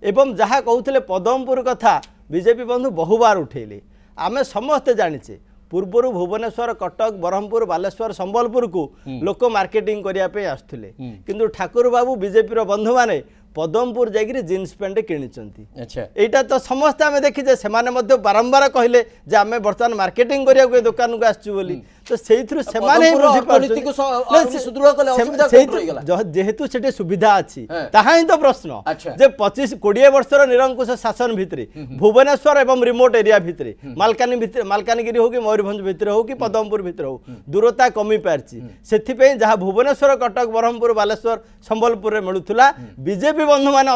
এবং যাহা কৌলে পদমপুর কথা বিজেপি বন্ধু বহুবার উঠেইলে আমি সমস্তে জানিছে পূর্বর ভুবনেশ্বর কটক ব্রহ্মপুর বালেশ্বর সম্বলপুরকু লোক মার্কেটিং করা আসুলে কিন্তু ঠাকুর বাবু বিজেপির বন্ধু মানে পদমপুর যাইকি জিন্স প্যান্ট কিনিছন্তি এইটা তো সমস্তে আমি দেখিছে সেমানে মধ্যে বারম্বার কহিলে যে আমি বর্তমান মার্কেটিং করিয়া দোকানকু আসছু বলি ତ ସେଇଥିରୁ ସେମାନେ ଯେହେତୁ ସେଠି ସୁବିଧା ଅଛି ତାହା ହିଁ ତ ପ୍ରଶ୍ନ ଯେ ପଚିଶ କୋଡ଼ିଏ ବର୍ଷର ନିରଙ୍କୁଶ ଶାସନ ଭିତରେ ଭୁବନେଶ୍ୱର ଏବଂ ରିମୋଟ ଏରିଆ ଭିତରେ ମାଲକାନି ଭିତରେ ମାଲକାନଗିରି ହଉ କି ମୟୂରଭଞ୍ଜ ଭିତରେ ହଉ କି ପଦମପୁର ଭିତରେ ହଉ ଦୂରତା କମି ପାରିଛି ସେଥିପାଇଁ ଯାହା ଭୁବନେଶ୍ୱର କଟକ ବ୍ରହ୍ମପୁର ବାଲେଶ୍ୱର ସମ୍ବଲପୁରରେ ମିଳୁଥିଲା ବିଜେପି ବନ୍ଧୁମାନେ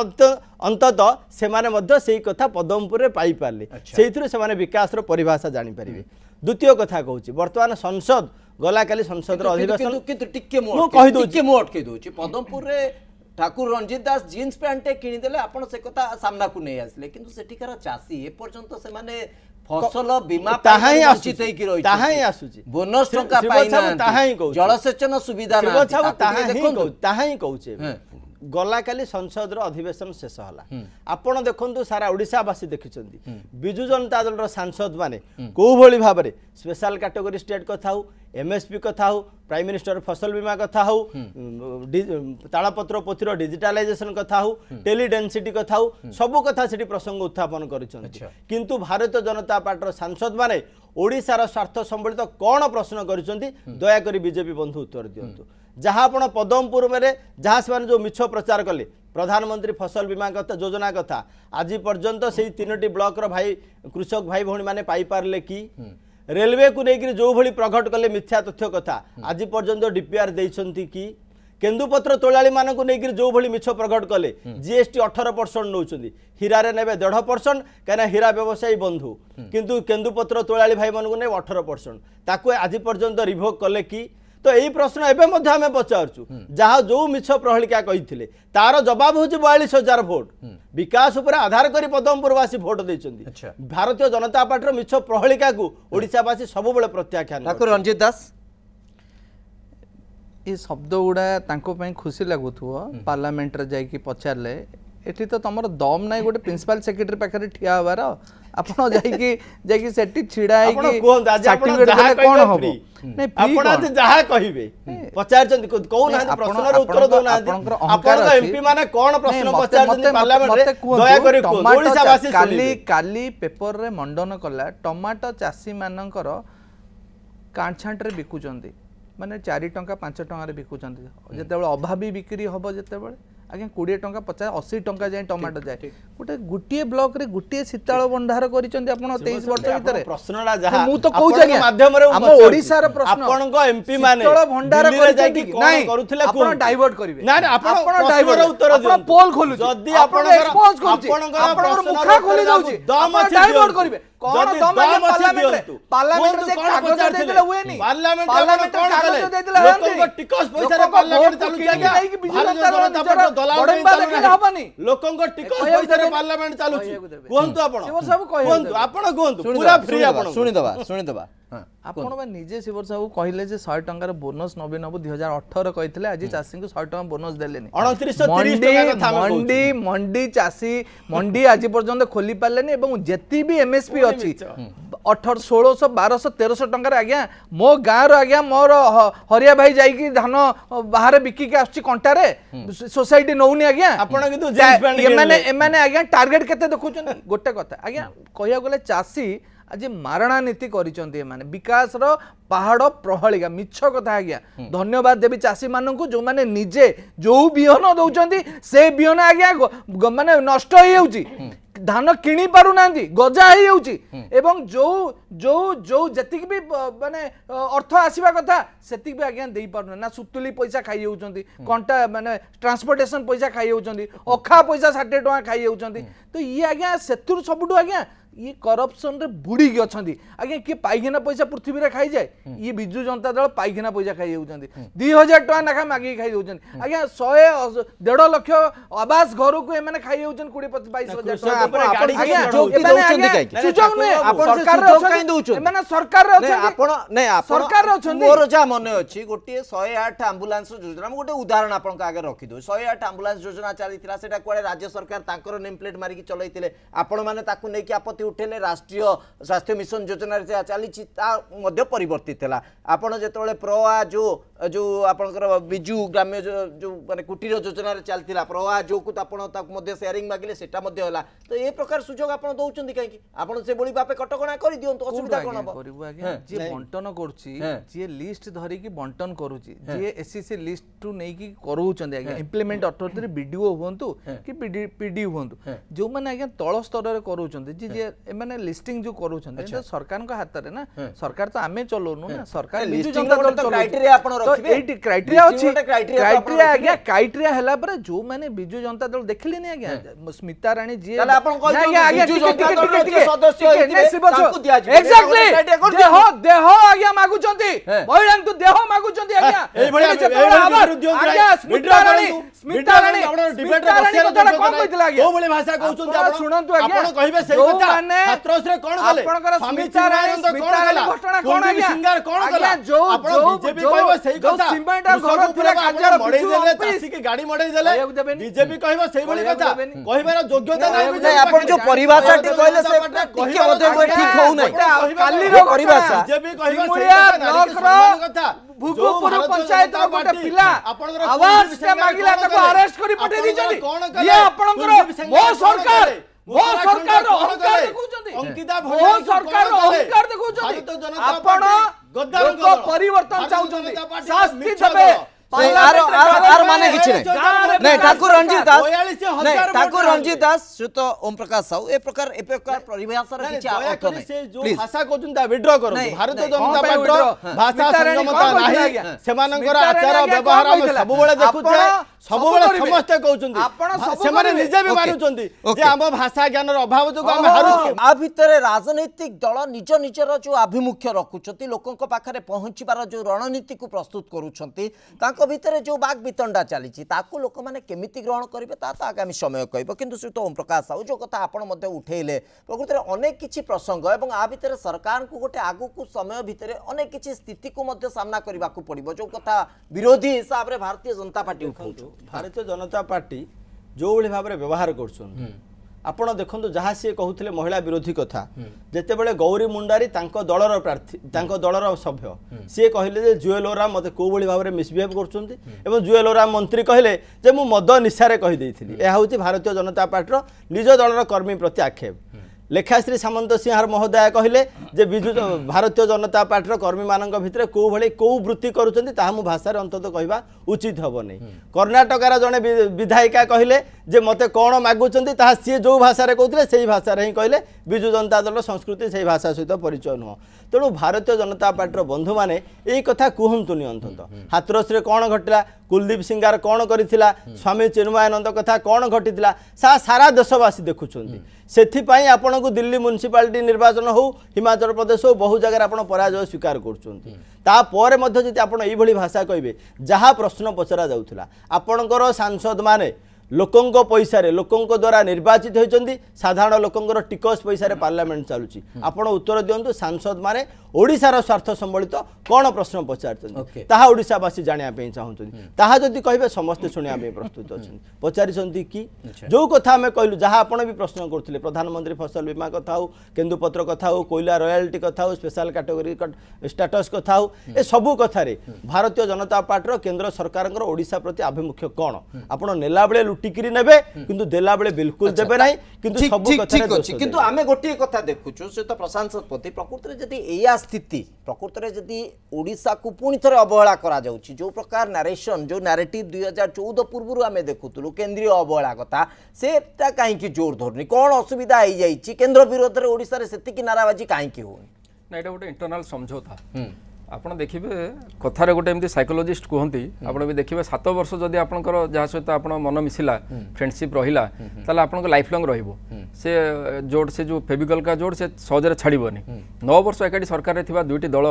ଅନ୍ତତଃ ସେମାନେ ମଧ୍ୟ ସେଇ କଥା ପଦମପୁରରେ ପାଇପାରିଲେ ସେଇଥିରୁ ସେମାନେ ବିକାଶର ପରିଭାଷା ଜାଣିପାରିବେ দ্বিতীয় কথা কৌছি বর্তমান সংসদ গলাকালি সংসদর অধিবেশন কিন্তু টিকে মু কই দউছি কই অটকাই দউছি পদমপুরে ঠাকুর রঞ্জিত দাস জিন্স প্যান্টে দেলে আপন সে কথা সামনা সামনাকু নেই আসলে কিন্তু সেঠিকার চাষী এ পর্যন্ত সে মানে ফসল বীমা তাহাই আসুচি তাই কি ରହିଛି তাহাই আসুচি বোনাস টাকা ଟଙ୍କା ପାଇନାହାନ୍ତି ତାହା ହିଁ କହୁଛି ଜଳସେଚନ ସୁବିଧା ନାହିଁ ତାହା ହିଁ କହୁଛେ ଗଲାକାଲି ସଂସଦର ଅଧିବେଶନ ଶେଷ ହେଲା ଆପଣ ଦେଖନ୍ତୁ ସାରା ଓଡ଼ିଶାବାସୀ ଦେଖିଛନ୍ତି ବିଜୁ ଜନତା ଦଳର ସାଂସଦମାନେ କେଉଁଭଳି ଭାବରେ ସ୍ପେଶାଲ କାଟେଗୋରି ଷ୍ଟେଟ୍ କଥା ହଉ ଏମ୍ଏସ୍ପି କଥା ହଉ ପ୍ରାଇମ୍ ମିନିଷ୍ଟର ଫସଲ ବୀମା କଥା ହଉ ତାଳପତ୍ର ପୋଥିର ଡିଜିଟାଲାଇଜେସନ କଥା ହଉ ଟେଲିଡେନ୍ସିଟି କଥା ହଉ ସବୁ କଥା ସେଠି ପ୍ରସଙ୍ଗ ଉତ୍ଥାପନ କରିଛନ୍ତି କିନ୍ତୁ ଭାରତୀୟ ଜନତା ପାର୍ଟିର ସାଂସଦମାନେ ଓଡ଼ିଶାର ସ୍ୱାର୍ଥ ସମ୍ବଳିତ କ'ଣ ପ୍ରଶ୍ନ କରିଛନ୍ତି ଦୟାକରି ବିଜେପି ବନ୍ଧୁ ଉତ୍ତର ଦିଅନ୍ତୁ ଯାହା ଆପଣ ପଦମ ପୂର୍ବରେ ଯାହା ସେମାନେ ଯେଉଁ ମିଛ ପ୍ରଚାର କଲେ ପ୍ରଧାନମନ୍ତ୍ରୀ ଫସଲ ବୀମା କଥା ଯୋଜନା କଥା ଆଜି ପର୍ଯ୍ୟନ୍ତ ସେଇ ତିନୋଟି ବ୍ଲକର ଭାଇ କୃଷକ ଭାଇ ଭଉଣୀମାନେ ପାଇପାରିଲେ କି ରେଲୱେକୁ ନେଇକରି ଯେଉଁଭଳି ପ୍ରଘଟ କଲେ ମିଥ୍ୟା ତଥ୍ୟ କଥା ଆଜି ପର୍ଯ୍ୟନ୍ତ ଡିପିଆର୍ ଦେଇଛନ୍ତି କି କେନ୍ଦୁପତ୍ର ତୋଳାଳିମାନଙ୍କୁ ନେଇକରି ଯେଉଁଭଳି ମିଛ ପ୍ରଘଟ କଲେ ଜିଏସ୍ଟି ଅଠର ପରସେଣ୍ଟ ନେଉଛନ୍ତି ହୀରାରେ ନେବେ ଦେଢ଼ ପରସେଣ୍ଟ କାହିଁକିନା ହୀରା ବ୍ୟବସାୟୀ ବନ୍ଧୁ କିନ୍ତୁ କେନ୍ଦୁପତ୍ର ତୋଳାଳି ଭାଇମାନଙ୍କୁ ନେବେ ଅଠର ପରସେଣ୍ଟ ତାକୁ ଆଜି ପର୍ଯ୍ୟନ୍ତ ରିଭୋକ୍ କଲେ କି ତ ଏଇ ପ୍ରଶ୍ନ ଏବେ ମଧ୍ୟ ଆମେ ପଚାରୁଛୁ ଯାହା ଯେଉଁ ମିଛ ପ୍ରହେଳିକା କହିଥିଲେ ତାର ଜବାବ ହେଉଛି ବୟାଳିଶ ହଜାର ଭୋଟ ବିକାଶ ଉପରେ ଆଧାର କରି ପଦମପୁରବାସୀ ଭୋଟ ଦେଇଛନ୍ତି ଭାରତୀୟ ଜନତା ପାର୍ଟିର ମିଛ ପ୍ରହେଳିକାକୁ ଓଡ଼ିଶାବାସୀ ସବୁବେଳେ ପ୍ରତ୍ୟାଖ୍ୟାନ ଠାକୁର ରଞ୍ଜିତ ଦାସ ଏ ଶବ୍ଦ ଗୁଡ଼ା ତାଙ୍କ ପାଇଁ ଖୁସି ଲାଗୁଥିବ ପାର୍ଲାମେଣ୍ଟରେ ଯାଇକି ପଚାରିଲେ ଏଠି ତ ତମର ଦମ୍ ନାହିଁ ଗୋଟେ ପ୍ରିନ୍ସିପାଲ ସେକ୍ରେଟାରୀ ପାଖରେ ଠିଆ ହେବାର ଆପଣ ଯାଇକି ଯାଇକି ସେଠି ଛିଡ଼ା ହେଇକି କ'ଣ ହବ ଯାହା କହିବେ ପଚାରିଛନ୍ତି କହୁନାହାନ୍ତି କ'ଣ ପ୍ରଶ୍ନ ପଚାରିଛନ୍ତି କାଲି ପେପରରେ ମଣ୍ଡନ କଲା ଟମାଟୋ ଚାଷୀମାନଙ୍କର କାଣ୍ଛାଣ୍ଟରେ ବିକୁଛନ୍ତି ମାନେ ଚାରି ଟଙ୍କା ପାଞ୍ଚ ଟଙ୍କାରେ ବିକୁଛନ୍ତି ଯେତେବେଳେ ଅଭାବୀ ବିକ୍ରି ହବ ଯେତେବେଳେ ଆଜ୍ଞା କୋଡ଼ିଏ ଟଙ୍କା ପଚାଶ ଅଶୀ ଟଙ୍କା ଯାଏଁ ଟମାଟୋ যায় ଗୋଟେ ଗୋଟିଏ ବ୍ଲକରେ ଗୋଟିଏ শীতাল ଭଣ୍ଡାର କରିଛନ୍ତି ଆପଣ ତେଇଶ ବର୍ଷ ଭିତରେ ମୁଁ ତ କହୁଛି ମାଧ୍ୟମରେ ଆମ ଓଡ଼ିଶାର ପ୍ରଶ୍ନ ଆପଣଙ୍କ ଏମପି ମାନେ ଭଣ୍ଡାର କରିଛନ୍ତି ନାଇଁ କରୁଥିଲେ ଆପଣ ଡାଇଭର୍ଟ କରିବେ ନା ଆପଣ ଡାଇଭର୍ଟ ଉତ୍ତର ଆପଣ ପୋଲ ଖୋଲୁଛନ୍ତି ଯଦି ଆପଣ ଆପଣଙ୍କର ଆପଣଙ୍କର ମୁଖା ଖୋଲି ଦଉଛି ଡାଇଭର୍ଟ କରିବେ କଣ দমাইলে পার্লামেন্টরে পার্লামেন্টরে যে কাগজ দেইলে হুয়েনি পার্লামেন্টরে ଟିକସ ପଇସାରେ ହବନି ଲୋକଙ୍କ ଟିକସ ପଇସାରେ ପାର୍ଲାମେଣ୍ଟ ଚାଲୁଛି କୁହନ୍ତୁ ଆପଣ କୁହନ୍ତୁ ଆପଣ କୁହନ୍ତୁ ପୁରା ଫ୍ରି ଆପଣ ଶୁଣିଦେବା ଶୁଣିଦେବା ଆପଣ ବା ନିଜେ ଶିବର ସାହୁ କହିଲେ ଯେ ଶହେ ଟଙ୍କାର ବୋନସ୍ ନବୀନ ବାବୁ ଦୁଇ ହଜାର ଅଠର କହିଥିଲେ ଆଜି ଚାଷୀଙ୍କୁ ଶହେ ଟଙ୍କା ବୋନସ୍ ଦେଲେନି ମଣ୍ଡି ମଣ୍ଡି ଚାଷୀ ମଣ୍ଡି ଆଜି ପର୍ଯ୍ୟନ୍ତ ଖୋଲି ପାରିଲେନି ଏବଂ ଯେତିକି ବି ଏମ୍ଏସ୍ପି ଅଛି ଅଠର ଷୋହଳଶହ ବାରଶହ ତେରଶହ ଟଙ୍କାରେ ଆଜ୍ଞା ମୋ ଗାଁର ଆଜ୍ଞା ମୋର ହରିଆ ଭାଇ ଯାଇକି ଧାନ ବାହାରେ ବିକିକି ଆସୁଛି କଣ୍ଟାରେ ସୋସାଇଟି ନଉନି ଆଜ୍ଞା ଆପଣ କିନ୍ତୁ ଏମାନେ ଏମାନେ ଆଜ୍ଞା ଟାର୍ଗେଟ କେତେ ଦେଖୁଛନ୍ତି ଗୋଟେ କଥା ଆଜ୍ଞା କହିବାକୁ ଗଲେ ଚାଷୀ ଆଜି ମାରଣା ନୀତି କରିଛନ୍ତି ଏମାନେ ବିକାଶର ପାହାଡ଼ ପ୍ରହଳିକା ମିଛ କଥା ଆଜ୍ଞା ଧନ୍ୟବାଦ ଦେବି ଚାଷୀମାନଙ୍କୁ ଯେଉଁମାନେ ନିଜେ ଯେଉଁ ବିହନ ଦେଉଛନ୍ତି ସେ ବିହନ ଆଜ୍ଞା ମାନେ ନଷ୍ଟ ହେଇଯାଉଛି ଧାନ କିଣି ପାରୁନାହାନ୍ତି ଗଜା ହେଇଯାଉଛି ଏବଂ ଯୋଉ ଯୋଉ ଯୋଉ ଯେତିକି ବି ମାନେ ଅର୍ଥ ଆସିବା କଥା ସେତିକି ବି ଆଜ୍ଞା ଦେଇପାରୁନାହାନ୍ତି ନା ସୁତୁଲି ପଇସା ଖାଇଯାଉଛନ୍ତି କଣ୍ଟା ମାନେ ଟ୍ରାନ୍ସପୋର୍ଟେସନ ପଇସା ଖାଇଯାଉଛନ୍ତି ଅଖା ପଇସା ଷାଠିଏ ଟଙ୍କା ଖାଇଯାଉଛନ୍ତି ତ ଇଏ ଆଜ୍ଞା ସେଥିରୁ ସବୁଠୁ ଆଜ୍ଞା ଇଏ କରପସନରେ ବୁଡ଼ିକି ଅଛନ୍ତି ଆଜ୍ଞା କିଏ ପାଇଖାନା ପଇସା ପୃଥିବୀରେ ଖାଇଯାଏ ଇଏ ବିଜୁ ଜନତା ଦଳ ପାଇଖାନା ପଇସା ଖାଇଯାଉଛନ୍ତି ଦୁଇ ହଜାର ଟଙ୍କା ଲେଖା ମାଗିକି ଖାଇଯାଉଛନ୍ତି ଆଜ୍ଞା ଶହେ ଦେଢ଼ ଲକ୍ଷ ଆବାସ ଘରକୁ ଏମାନେ ଖାଇଯାଉଛନ୍ତି କୋଡ଼ିଏ ବାଇଶ ହଜାର ଗୋଟିଏ ଶହେ ଆଠ ଆମ୍ବୁଲାନ୍ସ ଯୋଜନା ମୁଁ ଗୋଟେ ଉଦାହରଣ ଆପଣଙ୍କ ଆଗରେ ରଖିଦେଉଛି ଶହେ ଆଠ ଆମ୍ବୁଲାନ୍ସ ଯୋଜନା ଚାଲିଥିଲା ସେଟା କୁଆଡ଼େ ରାଜ୍ୟ ସରକାର ତାଙ୍କର ନେମ୍ ପ୍ଲେଟ୍ ମାରିକି ଚଲାଇଥିଲେ ଆପଣମାନେ ତାକୁ ନେଇକି ଆପତ୍ତି हाथी उठे राष्ट्रीय स्वास्थ्य मिशन योजन चली पर आपड़ जो प्रवा जो जो आपंकर विजु ग्राम्य जो जो कूटीर योजन चलता है प्रवा जो कुछ आपयरिंग मागिले से तो ये प्रकार सुजोग आप दौरान कहीं आप भावे कटक कर दिवत बंटन कर लिस्ट धरिक बंटन करसी लिस्ट नहीं करूँ अथरीटी विडीओ हूँ कि पीडी हूँ जो मैंने आज्ञा तल स्तर करुँच जी जी माने लिस्टिंग जो करू छन अच्छा। तो सरकार को हाथ रे ना हाँ। सरकार तो आमे चलोनु ना हाँ। सरकार लिस्टिंग तो क्राइटेरिया आपन रखबे तो एटी क्राइटेरिया अछि क्राइटेरिया आ गया क्राइटेरिया हला पर जो माने बिजू जनता दल देखलि ने गया स्मिता रानी जे तले आपन कह बिजू जनता दल के सदस्य होइबे ताकु दिया जे एक्जेक्टली देह देह आ गया मागु चंती महिला तो देह मागु चंती आ गया एई भले जे आ स्मिता रानी स्मिता रानी डिबेट रे बसिया कोन कहितला भाषा कहउछन आपन सुनंतु आ गया आपन कहिबे सेई कथा ମାନେ ଛାତ୍ରଶ୍ରୀ କଣ କଲେ ଆପଣଙ୍କର ସ୍ମିତା ରାଣୀ ସ୍ମିତା ରାଣୀ ଘଟଣା କଣ ଆଜ୍ଞା ସିଙ୍ଗାର କଣ କଲା ଯୋଉ ଯୋଉ ବିଜେପି କହିବ ସେଇ କଥା ସିମେଣ୍ଟର ଘର ଥିଲା କାର୍ଯ୍ୟର ମଡେଇ ଦେଲେ ଚାଷୀକି ଗାଡି ମଡେଇ ଦେଲେ ବିଜେପି କହିବ ସେଇଭଳି କଥା କହିବାର ଯୋଗ୍ୟତା ନାହିଁ ବିଜେପି ଆପଣ ଯୋଉ ପରିଭାଷାଟି କହିଲେ ସେ ଟିକେ ବୋଧେ ଠିକ ହଉ ନାହିଁ କାଲିର ପରିଭାଷା ବିଜେପି କହିବ ସେଇ କଥା କଥା ଭୁଗୁପୁର ପଞ୍ଚାୟତର ଗୋଟେ ପିଲା ଆବାଜ ସେ ମାଗିଲା ତାକୁ ଆରେଷ୍ଟ କରି ପଠେଇ ଦେଇଛନ୍ତି ଇଏ ଆପଣଙ୍କର ମୋ ସରକାର ମୋ ସରକାରର ଅହଙ୍କାର ଦେଖୁଛନ୍ତି ମୋ ସରକାରର ଅହଙ୍କାର ଦେଖୁଛନ୍ତି ଆପଣ ଲୋକ ପରିବର୍ତ୍ତନ ଚାହୁଁଛନ୍ତି ଶାସ୍ତି ଦେବେ ठाकुर रंजीत दास ठाकुर रंजीत दास श्रुत ओम प्रकाश साहू ए प्रकार ए प्रकार परिभाषार किछि अर्थ नै प्लीज भाषा कोजुन ता विड्रॉ करो भारत जनता पार्टी भाषा संगमता नाही सेमानंकर आचार व्यवहार हम सब बेले देखु छै ସବୁବେଳେ ସମସ୍ତେ କହୁଛନ୍ତି ସେମାନେ ନିଜେ ବି ମାନୁଛନ୍ତି ଯେ ଆମ ଭାଷା ଜ୍ଞାନର ଅଭାବ ଯୋଗୁଁ ଆମେ ହାରୁଛୁ ଆ ଭିତରେ ରାଜନୈତିକ ଦଳ ନିଜ ନିଜର ଯେଉଁ ଆଭିମୁଖ୍ୟ ରଖୁଛନ୍ତି ଲୋକଙ୍କ ପାଖରେ ପହଞ୍ଚିବାର ଯେଉଁ ରଣନୀତିକୁ ପ୍ରସ୍ତୁତ କରୁଛନ୍ତି ତାଙ୍କ ଭିତରେ ଯେଉଁ ବାକ୍ ବିତଣ୍ଡା ଚାଲିଛି ତାକୁ ଲୋକମାନେ କେମିତି ଗ୍ରହଣ କରିବେ ତାହା ତ ଆଗାମୀ ସମୟ କହିବ କିନ୍ତୁ ଶ୍ରୀତ ଓମ୍ ପ୍ରକାଶ ସାହୁ ଯେଉଁ କଥା ଆପଣ ମଧ୍ୟ ଉଠେଇଲେ ପ୍ରକୃତରେ ଅନେକ କିଛି ପ୍ରସଙ୍ଗ ଏବଂ ଆ ଭିତରେ ସରକାରଙ୍କୁ ଗୋଟେ ଆଗକୁ ସମୟ ଭିତରେ ଅନେକ କିଛି ସ୍ଥିତିକୁ ମଧ୍ୟ ସାମ୍ନା କରିବାକୁ ପଡ଼ିବ ଯେଉଁ କଥା ବିରୋଧୀ ହିସାବରେ ଭାରତୀୟ ଜନତା ପାର୍ଟି ଉଠାଉଛୁ ଭାରତୀୟ ଜନତା ପାର୍ଟି ଯେଉଁଭଳି ଭାବରେ ବ୍ୟବହାର କରୁଛନ୍ତି ଆପଣ ଦେଖନ୍ତୁ ଯାହା ସିଏ କହୁଥିଲେ ମହିଳା ବିରୋଧୀ କଥା ଯେତେବେଳେ ଗୌରୀ ମୁଣ୍ଡାରୀ ତାଙ୍କ ଦଳର ପ୍ରାର୍ଥୀ ତାଙ୍କ ଦଳର ସଭ୍ୟ ସିଏ କହିଲେ ଯେ ଜୁଏଲ ଓରାମ ମୋତେ କେଉଁଭଳି ଭାବରେ ମିସ୍ବିହେଭ୍ କରୁଛନ୍ତି ଏବଂ ଜୁଏଲ ଓରାମ ମନ୍ତ୍ରୀ କହିଲେ ଯେ ମୁଁ ମଦ ନିଶାରେ କହିଦେଇଥିଲି ଏହା ହେଉଛି ଭାରତୀୟ ଜନତା ପାର୍ଟିର ନିଜ ଦଳର କର୍ମୀ ପ୍ରତି ଆକ୍ଷେପ ଲେଖାଶ୍ରୀ ସାମନ୍ତ ସିଂହାର ମହୋଦୟ କହିଲେ ଯେ ବିଜୁ ଭାରତୀୟ ଜନତା ପାର୍ଟିର କର୍ମୀମାନଙ୍କ ଭିତରେ କେଉଁଭଳି କେଉଁ ବୃତ୍ତି କରୁଛନ୍ତି ତାହା ମୁଁ ଭାଷାରେ ଅନ୍ତତଃ କହିବା ଉଚିତ ହେବନି କର୍ଣ୍ଣାଟକର ଜଣେ ବିଧାୟିକା କହିଲେ ଯେ ମୋତେ କ'ଣ ମାଗୁଛନ୍ତି ତାହା ସିଏ ଯେଉଁ ଭାଷାରେ କହୁଥିଲେ ସେଇ ଭାଷାରେ ହିଁ କହିଲେ বিজু জনতা দল সংস্কৃতি সেই ভাষা সহ পরিচয় নুহ তেমন ভারতীয় জনতা পার্টির বন্ধু মানে এই কথা কুহতুনি অন্তত হাতরসে কোণ ঘটলা কুলদীপ সিংগার কোণ করেছিল স্বামী চিন্ময়ানন্দ কথা কোণ ঘটি সা সারা দেশবাসী দেখুম সেইপাই আপনার দিল্লি মুনিসিপালিটি নির্বাচন হোক হিমাচল প্রদেশ হোক বহু জায়গায় আপনার পরাজয় স্বীকার করছেন তাপরে যদি আপনার এইভাবে ভাষা কে যা প্রশ্ন পচরা যা আপনার সাংসদ মানে ଲୋକଙ୍କ ପଇସାରେ ଲୋକଙ୍କ ଦ୍ୱାରା ନିର୍ବାଚିତ ହୋଇଛନ୍ତି ସାଧାରଣ ଲୋକଙ୍କର ଟିକସ ପଇସାରେ ପାର୍ଲାମେଣ୍ଟ ଚାଲୁଛି ଆପଣ ଉତ୍ତର ଦିଅନ୍ତୁ ସାଂସଦମାନେ ଓଡ଼ିଶାର ସ୍ୱାର୍ଥ ସମ୍ବଳିତ କ'ଣ ପ୍ରଶ୍ନ ପଚାରିଛନ୍ତି ତାହା ଓଡ଼ିଶାବାସୀ ଜାଣିବା ପାଇଁ ଚାହୁଁଛନ୍ତି ତାହା ଯଦି କହିବେ ସମସ୍ତେ ଶୁଣିବା ପାଇଁ ପ୍ରସ୍ତୁତ ଅଛନ୍ତି ପଚାରିଛନ୍ତି କି ଯେଉଁ କଥା ଆମେ କହିଲୁ ଯାହା ଆପଣ ବି ପ୍ରଶ୍ନ କରୁଥିଲେ ପ୍ରଧାନମନ୍ତ୍ରୀ ଫସଲ ବୀମା କଥା ହେଉ କେନ୍ଦୁପତ୍ର କଥା ହେଉ କୋଇଲା ରୟାଲିଟି କଥା ହେଉ ସ୍ପେଶାଲ କାଟେଗୋରୀ ଷ୍ଟାଟସ୍ କଥା ହେଉ ଏସବୁ କଥାରେ ଭାରତୀୟ ଜନତା ପାର୍ଟିର କେନ୍ଦ୍ର ସରକାରଙ୍କର ଓଡ଼ିଶା ପ୍ରତି ଆଭିମୁଖ୍ୟ କ'ଣ ଆପଣ ନେଲାବେଳେ ଲୁଟ ଟିକିରି ନେବେ କିନ୍ତୁ ଦେଲାବେଳେ ବିଲକୁଲ ଦେବେ ନାହିଁ କିନ୍ତୁ ସବୁ ଠିକ୍ ଅଛି କିନ୍ତୁ ଆମେ ଗୋଟିଏ କଥା ଦେଖୁଛୁ ସେ ତ ପ୍ରଶାନ୍ତ ଶତପଥୀ ପ୍ରକୃତରେ ଯଦି ଏଇଆ ସ୍ଥିତି ପ୍ରକୃତରେ ଯଦି ଓଡ଼ିଶାକୁ ପୁଣି ଥରେ ଅବହେଳା କରାଯାଉଛି ଯେଉଁ ପ୍ରକାର ନାରେସନ୍ ଯେଉଁ ନାରେଟିଭ୍ ଦୁଇ ହଜାର ଚଉଦ ପୂର୍ବରୁ ଆମେ ଦେଖୁଥିଲୁ କେନ୍ଦ୍ରୀୟ ଅବହେଳା କଥା ସେଟା କାହିଁକି ଜୋର ଧରୁନି କ'ଣ ଅସୁବିଧା ହେଇଯାଇଛି କେନ୍ଦ୍ର ବିରୋଧରେ ଓଡ଼ିଶାରେ ସେତିକି ନାରାବାଜି କାହିଁକି ହେଉନି ନା ଏଇଟା ଗୋଟେ ଇଣ୍ଟରନାଲ୍ ସମଝୋତା ଆପଣ ଦେଖିବେ କଥାରେ ଗୋଟେ ଏମିତି ସାଇକୋଲୋଜିଷ୍ଟ କୁହନ୍ତି ଆପଣ ବି ଦେଖିବେ ସାତ ବର୍ଷ ଯଦି ଆପଣଙ୍କର ଯାହା ସହିତ ଆପଣ ମନ ମିଶିଲା ଫ୍ରେଣ୍ଡସିପ୍ ରହିଲା ତାହେଲେ ଆପଣଙ୍କ ଲାଇଫ୍ ଲଙ୍ଗ୍ ରହିବ ସେ ଜୋଡ଼ ସେ ଯେଉଁ ଫେବିକଲ୍କା ଜୋଡ଼ ସେ ସହଜରେ ଛାଡ଼ିବନି ନଅ ବର୍ଷ ଏକାଠି ସରକାରରେ ଥିବା ଦୁଇଟି ଦଳ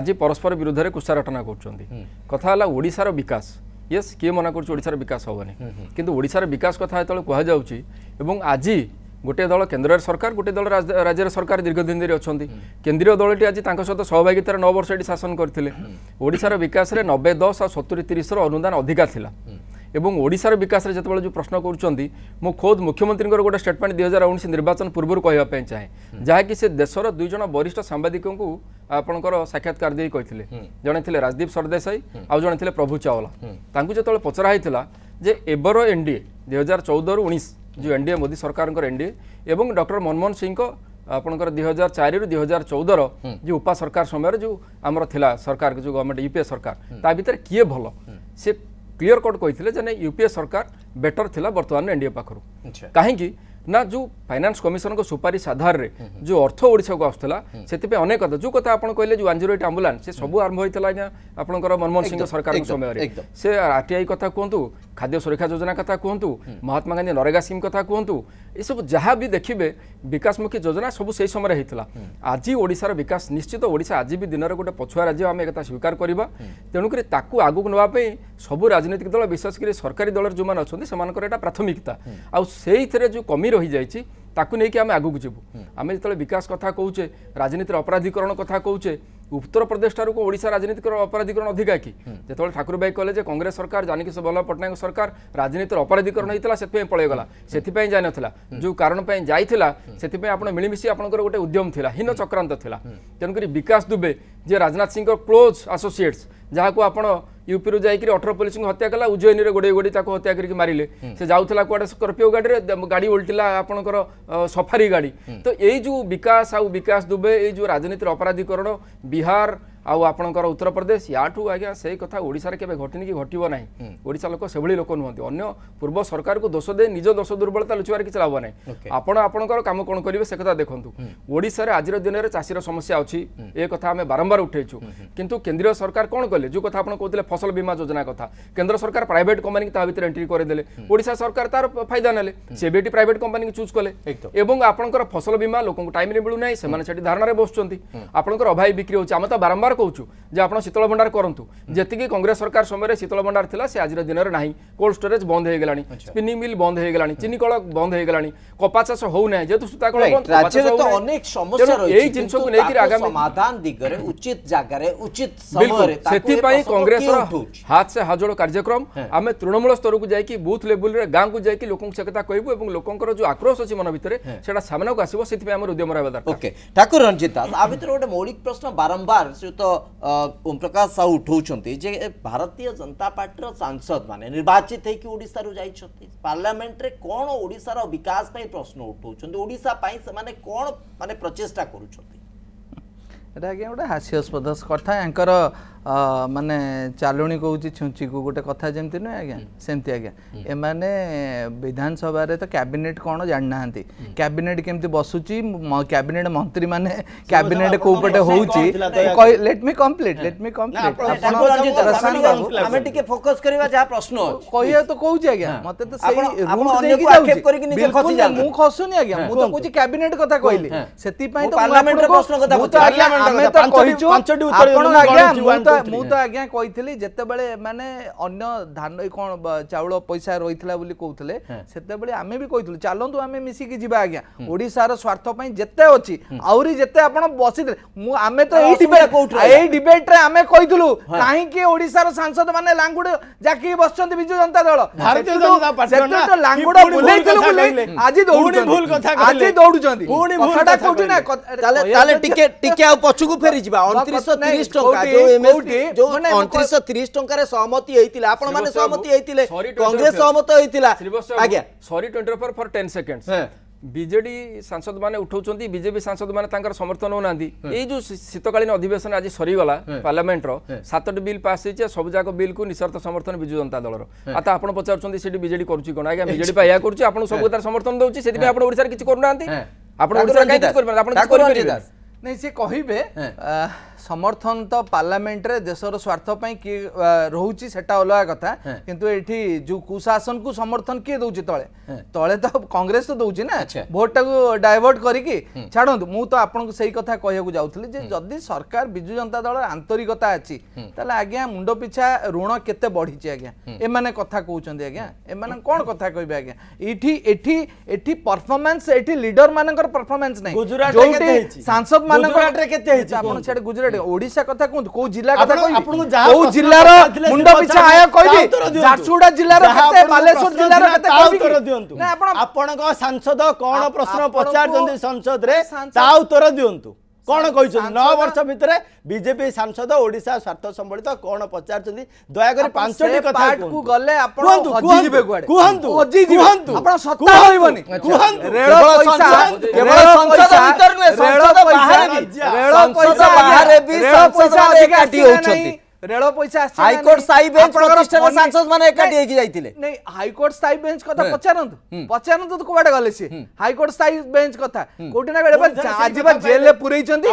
ଆଜି ପରସ୍ପର ବିରୁଦ୍ଧରେ କୁଶାରଟନା କରୁଛନ୍ତି କଥା ହେଲା ଓଡ଼ିଶାର ବିକାଶ ୟେସ୍ କିଏ ମନା କରୁଛି ଓଡ଼ିଶାର ବିକାଶ ହେବନି କିନ୍ତୁ ଓଡ଼ିଶାର ବିକାଶ କଥା ଯେତେବେଳେ କୁହାଯାଉଛି ଏବଂ ଆଜି ଗୋଟିଏ ଦଳ କେନ୍ଦ୍ରରେ ସରକାର ଗୋଟିଏ ଦଳ ରାଜ୍ୟରେ ସରକାର ଦୀର୍ଘଦିନରେ ଅଛନ୍ତି କେନ୍ଦ୍ରୀୟ ଦଳଟି ଆଜି ତାଙ୍କ ସହିତ ସହଭାଗିତାରେ ନଅ ବର୍ଷ ଏଠି ଶାସନ କରିଥିଲେ ଓଡ଼ିଶାର ବିକାଶରେ ନବେ ଦଶ ଆଉ ସତୁରି ତିରିଶର ଅନୁଦାନ ଅଧିକା ଥିଲା ଏବଂ ଓଡ଼ିଶାର ବିକାଶରେ ଯେତେବେଳେ ଯେଉଁ ପ୍ରଶ୍ନ କରୁଛନ୍ତି ମୁଁ ଖୋଦ୍ ମୁଖ୍ୟମନ୍ତ୍ରୀଙ୍କର ଗୋଟେ ଷ୍ଟେଟମେଣ୍ଟ ଦୁଇ ହଜାର ଉଣେଇଶ ନିର୍ବାଚନ ପୂର୍ବରୁ କହିବା ପାଇଁ ଚାହେଁ ଯାହାକି ସେ ଦେଶର ଦୁଇ ଜଣ ବରିଷ୍ଠ ସାମ୍ବାଦିକଙ୍କୁ ଆପଣଙ୍କର ସାକ୍ଷାତକାର ଦେଇ କହିଥିଲେ ଜଣେ ଥିଲେ ରାଜଦୀପ ସରଦେଶାଇ ଆଉ ଜଣେ ଥିଲେ ପ୍ରଭୁ ଚାୱଲା ତାଙ୍କୁ ଯେତେବେଳେ ପଚରା ହେଇଥିଲା ଯେ ଏବର ଏନ୍ଡିଏ ଦୁଇ ହଜାର ଚଉଦରୁ ଉଣେଇଶ ଯେଉଁ ଏନ୍ ଡି ଏ ମୋଦି ସରକାରଙ୍କର ଏନ୍ ଡି ଏ ଏବଂ ଡକ୍ଟର ମନମୋହନ ସିଂଙ୍କ ଆପଣଙ୍କର ଦୁଇ ହଜାର ଚାରିରୁ ଦୁଇ ହଜାର ଚଉଦର ଯେଉଁ ଉପା ସରକାର ସମୟରେ ଯେଉଁ ଆମର ଥିଲା ସରକାର ଯେଉଁ ଗଭର୍ଣ୍ଣମେଣ୍ଟ ୟୁପିଏ ସରକାର ତା ଭିତରେ କିଏ ଭଲ ସେ କ୍ଲିୟର କଟ୍ କହିଥିଲେ ଯେ ନାଇଁ ୟୁପିଏ ସରକାର ବେଟର ଥିଲା ବର୍ତ୍ତମାନ ଏନ୍ଡିଏ ପାଖରୁ କାହିଁକି ନା ଯେଉଁ ଫାଇନାନ୍ସ କମିଶନଙ୍କ ସୁପାରିଶ ଆଧାରରେ ଯେଉଁ ଅର୍ଥ ଓଡ଼ିଶାକୁ ଆସୁଥିଲା ସେଥିପାଇଁ ଅନେକ କଥା ଯେଉଁ କଥା ଆପଣ କହିଲେ ଯେଉଁ ୱାନ୍ ଜିରୋ ଏଇଟ୍ ଆମ୍ବୁଲାନ୍ସ ସେ ସବୁ ଆରମ୍ଭ ହୋଇଥିଲା ଆଜ୍ଞା ଆପଣଙ୍କର ମନମୋହନ ସିଂହ ସରକାରଙ୍କ ସମୟରେ ସେ ଆର୍ଟିଆଇ କଥା କୁହନ୍ତୁ খাদ্য সুরক্ষা যোজনা কথা কুহতু মহাত্মা গান্ধী নরেগা স্কিম কথা কুহতু এসবু যা বি দেখবে বিকাশমুখী যোজনা সবু সেই সময় হয়েছিল আজ ওড়শার বিকাশ নিশ্চিত ওড়শা আজ বি দিনের গোটে পছুয়া রাজ্য আমি একথা স্বীকার করা তেমকি তাকে আগুক নেওয়া সবু রাজনৈতিক দল বিশেষ করে সরকারি দলের যে অনেক সে এটা প্রাথমিকতা আইথে যে কমি রয়েছে তাকে নিয়ে আমি আগুক যাবু আমি যেত বিকাশ কথা কৌছে রাজনীতির অপরাধীকরণ কথা কৌছে ଉତ୍ତରପ୍ରଦେଶ ଠାରୁ ଓଡ଼ିଶା ରାଜନୀତିର ଅପରାଧିକରଣ ଅଧିକା କି ଯେତେବେଳେ ଠାକୁରବାଇ କହିଲେ ଯେ କଂଗ୍ରେସ ସରକାର ଜାନିକି ବଲ୍ଲଭ ପଟ୍ଟନାୟକ ସରକାର ରାଜନୀତିର ଅପରାଧିକରଣ ହେଇଥିଲା ସେଥିପାଇଁ ପଳେଇଗଲା ସେଥିପାଇଁ ଯାଇନଥିଲା ଯେଉଁ କାରଣ ପାଇଁ ଯାଇଥିଲା ସେଥିପାଇଁ ଆପଣ ମିଳିମିଶି ଆପଣଙ୍କର ଗୋଟେ ଉଦ୍ୟମ ଥିଲା ହୀନ ଚକ୍ରାନ୍ତ ଥିଲା ତେଣୁକରି ବିକାଶ ଦୁବେ ଯେ ରାଜନାଥ ସିଂଙ୍କ କ୍ଲୋଜ୍ ଆସୋସିଏଟ୍ସ ଯାହାକୁ ଆପଣ ୟୁପିରୁ ଯାଇକି ଅଠର ପୋଲିସଙ୍କୁ ହତ୍ୟା କଲା ଉଜୟିନୀରେ ଗୋଡ଼େଇ ଗୋଡ଼େଇ ତାକୁ ହତ୍ୟା କରିକି ମାରିଲେ ସେ ଯାଉଥିଲା କୁଆଡ଼େ ସ୍କର୍ପିଓ ଗାଡ଼ିରେ ଗାଡ଼ି ଓଲଟିଲା ଆପଣଙ୍କର ସଫାରୀ ଗାଡ଼ି ତ ଏଇ ଯେଉଁ ବିକାଶ ଆଉ ବିକାଶ ଦୁବେ ଏଇ ଯେଉଁ ରାଜନୀତିର ଅପରାଧୀକରଣ ବିହାର ଆଉ ଆପଣଙ୍କର ଉତ୍ତରପ୍ରଦେଶ ୟାଠୁ ଆଜ୍ଞା ସେଇ କଥା ଓଡ଼ିଶାରେ କେବେ ଘଟିନି କି ଘଟିବ ନାହିଁ ଓଡ଼ିଶା ଲୋକ ସେଭଳି ଲୋକ ନୁହନ୍ତି ଅନ୍ୟ ପୂର୍ବ ସରକାରକୁ ଦୋଷ ଦେଇ ନିଜ ଦୋଷ ଦୁର୍ବଳତା ଲୁଚିବାରେ କିଛି ଲାଭ ନାହିଁ ଆପଣ ଆପଣଙ୍କର କାମ କ'ଣ କରିବେ ସେ କଥା ଦେଖନ୍ତୁ ଓଡ଼ିଶାରେ ଆଜିର ଦିନରେ ଚାଷୀର ସମସ୍ୟା ଅଛି ଏ କଥା ଆମେ ବାରମ୍ବାର ଉଠେଇଛୁ କିନ୍ତୁ କେନ୍ଦ୍ରୀୟ ସରକାର କ'ଣ କଲେ ଯେଉଁ କଥା ଆପଣ କହୁଥିଲେ ଫସଲ ବୀମା ଯୋଜନା କଥା କେନ୍ଦ୍ର ସରକାର ପ୍ରାଇଭେଟ୍ କମ୍ପାନୀକି ତା ଭିତରେ ଏଣ୍ଟ୍ରି କରିଦେଲେ ଓଡ଼ିଶା ସରକାର ତାର ଫାଇଦା ନେଲେ ସେ ବି ଏଠି ପ୍ରାଇଭେଟ୍ କମ୍ପାନୀକୁ ଚୁଜ୍ କଲେ ଏବଂ ଆପଣଙ୍କର ଫସଲ ବୀମା ଲୋକଙ୍କୁ ଟାଇମ୍ରେ ମିଳୁନାହିଁ ସେମାନେ ସେଠି ଧାରଣାରେ ବସୁଛନ୍ତି ଆପଣଙ୍କର ଅଭାବ ବିକ୍ରି ହେଉଛି ଆମେ ତ ବାରମ୍ବାର বারবার কৌছু যে আপনার শীতল ভণ্ডার করতু যেত কংগ্রেস সরকার সময় শীতল ভণ্ডার লা সে আজ দিনের না কোল্ড স্টোরেজ বন্ধ হয়ে গেল স্পিনিং মিল বন্ধ হয়ে গেল চিনি কল বন্ধ হয়ে গেল কপা চাষ হো না যেহেতু সূতা কল অনেক সমস্যা এই জিনিসকে নিয়ে আগামী সমাধান দিগরে উচিত জায়গায় উচিত সময়ে সেপাই কংগ্রেস হাত সে হাজোড় কার্যক্রম আমি তৃণমূল স্তরক যাই বুথ লেভেলের গাঁকু যাই লোক সে কথা কহবু এবং লোকর যে আক্রোশ আছে মন ভিতরে সেটা সামনাকু আসব সেই আমার উদ্যম রহবা দরকার ওকে ঠাকুর রঞ্জিত দাস আ ভিতরে গোটে মৌলিক প্রশ্ন বারম্বার শ্রীযুক্ত ଶ୍ରୀଯୁକ୍ତ ଓମପ୍ରକାଶ ସାହୁ ଉଠାଉଛନ୍ତି ଯେ ଭାରତୀୟ ଜନତା ପାର୍ଟିର ସାଂସଦମାନେ ନିର୍ବାଚିତ ହେଇକି ଓଡ଼ିଶାରୁ ଯାଇଛନ୍ତି ପାର୍ଲାମେଣ୍ଟରେ କ'ଣ ଓଡ଼ିଶାର ବିକାଶ ପାଇଁ ପ୍ରଶ୍ନ ଉଠାଉଛନ୍ତି ଓଡ଼ିଶା ପାଇଁ ସେମାନେ କ'ଣ ମାନେ ପ୍ରଚେଷ୍ଟା କରୁଛନ୍ତି ଏଇଟା ଆଜ୍ଞା ଗୋଟେ ହାସ୍ୟାସ୍ପଦ କଥା ୟାଙ୍କର मानने चलुणी कौच छुंची को गोटे कथा जमती नुह आज्ञा सेमती आज्ञा एम विधानसभा तो कैबिनेट कौन जानना कैबिनेट केमती बसुची कैबिनेट मंत्री मैंने कैबिनेट कौपटे let me complete let complete focus प्रश्न कह कौच आज्ञा मत आज्ञा मुझे कैबिनेट क्या कहली तो ମୁଁ ତ ଆଜ୍ଞା କହିଥିଲି ଯେତେବେଳେ ମାନେ ଅନ୍ୟ ଧାନ କ'ଣ ଚାଉଳ ପଇସା ରହିଥିଲା ବୋଲି କହୁଥିଲେ ସେତେବେଳେ ଆମେ ବି କହିଥିଲୁ ଚାଲନ୍ତୁ ଆମେ ମିଶିକି ଯିବା ଆଜ୍ଞା ଓଡ଼ିଶାର ସ୍ୱାର୍ଥ ପାଇଁ ଯେତେ ଅଛି ଆହୁରି ଯେତେ ଆପଣ ବସିଥିଲେ ମୁଁ ଆମେ ତ ଏଇ ଡିବେଟରେ ଆମେ କହିଥିଲୁ କାହିଁକି ଓଡ଼ିଶାର ସାଂସଦ ମାନେ ଲାଙ୍ଗୁଡ ଯାକି ବସିଛନ୍ତି ବିଜୁ ଜନତା ଦଳ ଲାଙ୍ଗୁଡ ବୁଲେଇଥିଲୁ ଆଜି ଦୌଡୁଛନ୍ତି ଆଜି ଦୌଡୁଛନ୍ତି ଟିକେ ଆଉ ପଛକୁ ଫେରିଯିବା ଅଣତିରିଶହ ତିରିଶ ଟଙ୍କା ଯୋଉ ଯୋଉଠି ଯୋଉ ଅଣତିରିଶ ତିରିଶ ଟଙ୍କାରେ ସହମତି ହେଇଥିଲା ଆପଣମାନେ ସହମତି ହେଇଥିଲେ କଂଗ୍ରେସ ସହମତ ହେଇଥିଲା ଆଜ୍ଞା sorry twenty four for ten second BJD সাংসদ মানে উঠাউছেন বিজেপি সাংসদ মানে তাঁর সমর্থন হোনা এই যে শীতকালীন অধিবেশন আজ সরিগলা পার্লামেন্টর সাতটি বিল পাস হয়েছে সবুজাক বিল কু নিঃসর্ত সমর্থন বিজু জনতা দলর আর তা আপনার পচারুচ্ছেন সেটি বিজেডি করছি কোণ আজ্ঞা বিজেডি পা ইয়া করছি আপনার সবু তার সমর্থন দেউছি সেটি আপনার ওড়িশার কিছু করুনা আপনার ওড়িশার কাই কিছু করবেন আপনার কিছু করবেন দাস নাই সে কহিবে সমর্থন তো পার্লামেন্টরে দেশর স্বার্থ পাই কি রহুচি সেটা অলগা কথা কিন্তু এটি যে কুশাসন কু সমর্থন কি দৌছি তলে তলে তো কংগ্রেস তো দৌছি না ভোটটা ডাইভর্ট করিকি ছাড়ন্তু মু তো আপনাকে সেই কথা কইয়াকু যাউতলি যে যদি সরকার বিজু জনতা দলর আন্তরিকতা আছে তাহলে আজ্ঞা মুন্ড পিছা ঋণ কেতে বড়িছে আজ্ঞা এমানে কথা কৌছন্তি আজ্ঞা এমানে কোন কথা কইবে আজ্ঞা এটি এটি এটি পারফরম্যান্স এটি লিডর মানকর পারফরম্যান্স নাই গুজরাট কেতে হইছি সাংসদ মানকর গুজরাট কেতে হইছি আপন সেটা গুজরাট ଓଡ଼ିଶା କଥା କୁହନ୍ତୁ କୋଉ ଜିଲ୍ଲା କଥା କୋଉ ଜିଲ୍ଲାର ମୁଣ୍ଡ ପିଛା ଆୟ କହିବି ଝାରସୁଗୁଡା ଜିଲ୍ଲାର ଆପଣଙ୍କ ସାଂସଦ କଣ ପ୍ରଶ୍ନ ପଚାରୁଛନ୍ତି ସଂସଦରେ ତା ଉତ୍ତର ଦିଅନ୍ତୁ କ'ଣ କହିଛନ୍ତି ନଅ ବର୍ଷ ଭିତରେ ବିଜେପି ସାଂସଦ ଓଡ଼ିଶା ସ୍ୱାର୍ଥ ସମ୍ବଳିତ କ'ଣ ପଚାରୁଛନ୍ତି ଦୟାକରି ପାଞ୍ଚଟି କଥା ଗଲେ ଆପଣ ରେଳ ପଇସା ଆସିଛି ହାଇକୋର୍ଟ ସ୍ଥାୟୀ ବେଞ୍ଚ ପ୍ରତିଷ୍ଠାନ ସାଂସଦ ମାନେ ଏକାଠି ହେଇକି ଯାଇଥିଲେ ନାଇଁ ହାଇକୋର୍ଟ ସ୍ଥାୟୀ ବେଞ୍ଚ କଥା ପଚାରନ୍ତୁ ପଚାରନ୍ତୁ ତ କୁଆଡେ ଗଲେ ସିଏ ହାଇକୋର୍ଟ ସ୍ଥାୟୀ ବେଞ୍ଚ କଥା କୋଉଠି ନା କୋଉଠି ଆଜି ବା ଜେଲରେ ପୁରେଇଛନ୍ତି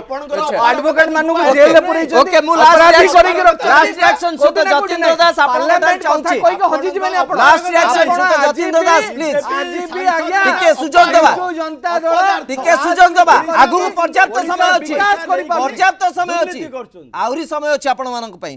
ଆଡଭୋକେଟ ମାନଙ୍କୁ ଜେଲରେ ପୁରେଇଛନ୍ତି ଓକେ ମୁଁ ଲାଷ୍ଟ କରିକି ଲାଷ୍ଟ ରିଆକ୍ସନ ସହିତ ଯତୀନ୍ଦ୍ର ଦାସ ଆପଣଙ୍କ ଠାରୁ ଚାହୁଁଛି କହିକି ହଜିଯିବେନି ଆପଣ ଲାଷ୍ଟ ରିଆକ୍ସନ ସହିତ ଯତୀନ୍ଦ୍ର ଦାସ ପ୍ଲିଜ ଆଜି ବି ଆଜ୍ଞା ଟିକେ ସୁଯୋଗ ଦେବା ଜନତା ଦଳ ଟିକେ ସୁଯୋଗ ଦେବା ଆଗକୁ ପର୍ଯ୍ୟାପ୍ତ ସମୟ ଅଛି ପର୍ଯ୍ୟାପ୍ତ ସମୟ ଅଛି ଆହୁରି ସମୟ ଅଛି ଆପଣମାନଙ୍କ ପାଇଁ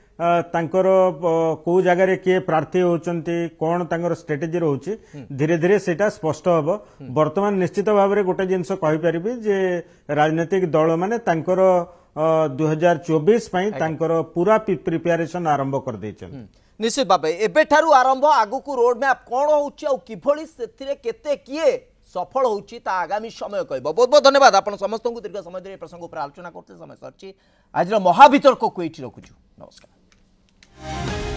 ତାଙ୍କର କୋଉ ଜାଗାରେ କିଏ ପ୍ରାର୍ଥୀ ହେଉଛନ୍ତି କ'ଣ ତାଙ୍କର ଷ୍ଟ୍ରାଟେଜି ରହୁଛି ଧୀରେ ଧୀରେ ସେଇଟା ସ୍ପଷ୍ଟ ହେବ ବର୍ତ୍ତମାନ ନିଶ୍ଚିତ ଭାବରେ ଗୋଟେ ଜିନିଷ କହିପାରିବି ଯେ ରାଜନୈତିକ ଦଳମାନେ ତାଙ୍କର ଦୁଇହଜାର ଚବିଶ ପାଇଁ ତାଙ୍କର ପୁରା ପ୍ରିପାରେସନ୍ ଆରମ୍ଭ କରିଦେଇଛନ୍ତି ନିଶ୍ଚିତ ଭାବେ ଏବେଠାରୁ ଆରମ୍ଭ ଆଗକୁ ରୋଡ୍ ମ୍ୟାପ୍ କ'ଣ ହେଉଛି ଆଉ କିଭଳି ସେଥିରେ କେତେ କିଏ ସଫଳ ହେଉଛି ତା ଆଗାମୀ ସମୟ କହିବ ବହୁତ বহুত ধন্যবাদ আপনার সমস্ত দীর্ঘ সময় ধরে এই প্রসঙ্গ উপরে আলোচনা করতে সময় সরছি আজর মহাবিতর্ককে এইটি রখুছু নমস্কার Bye.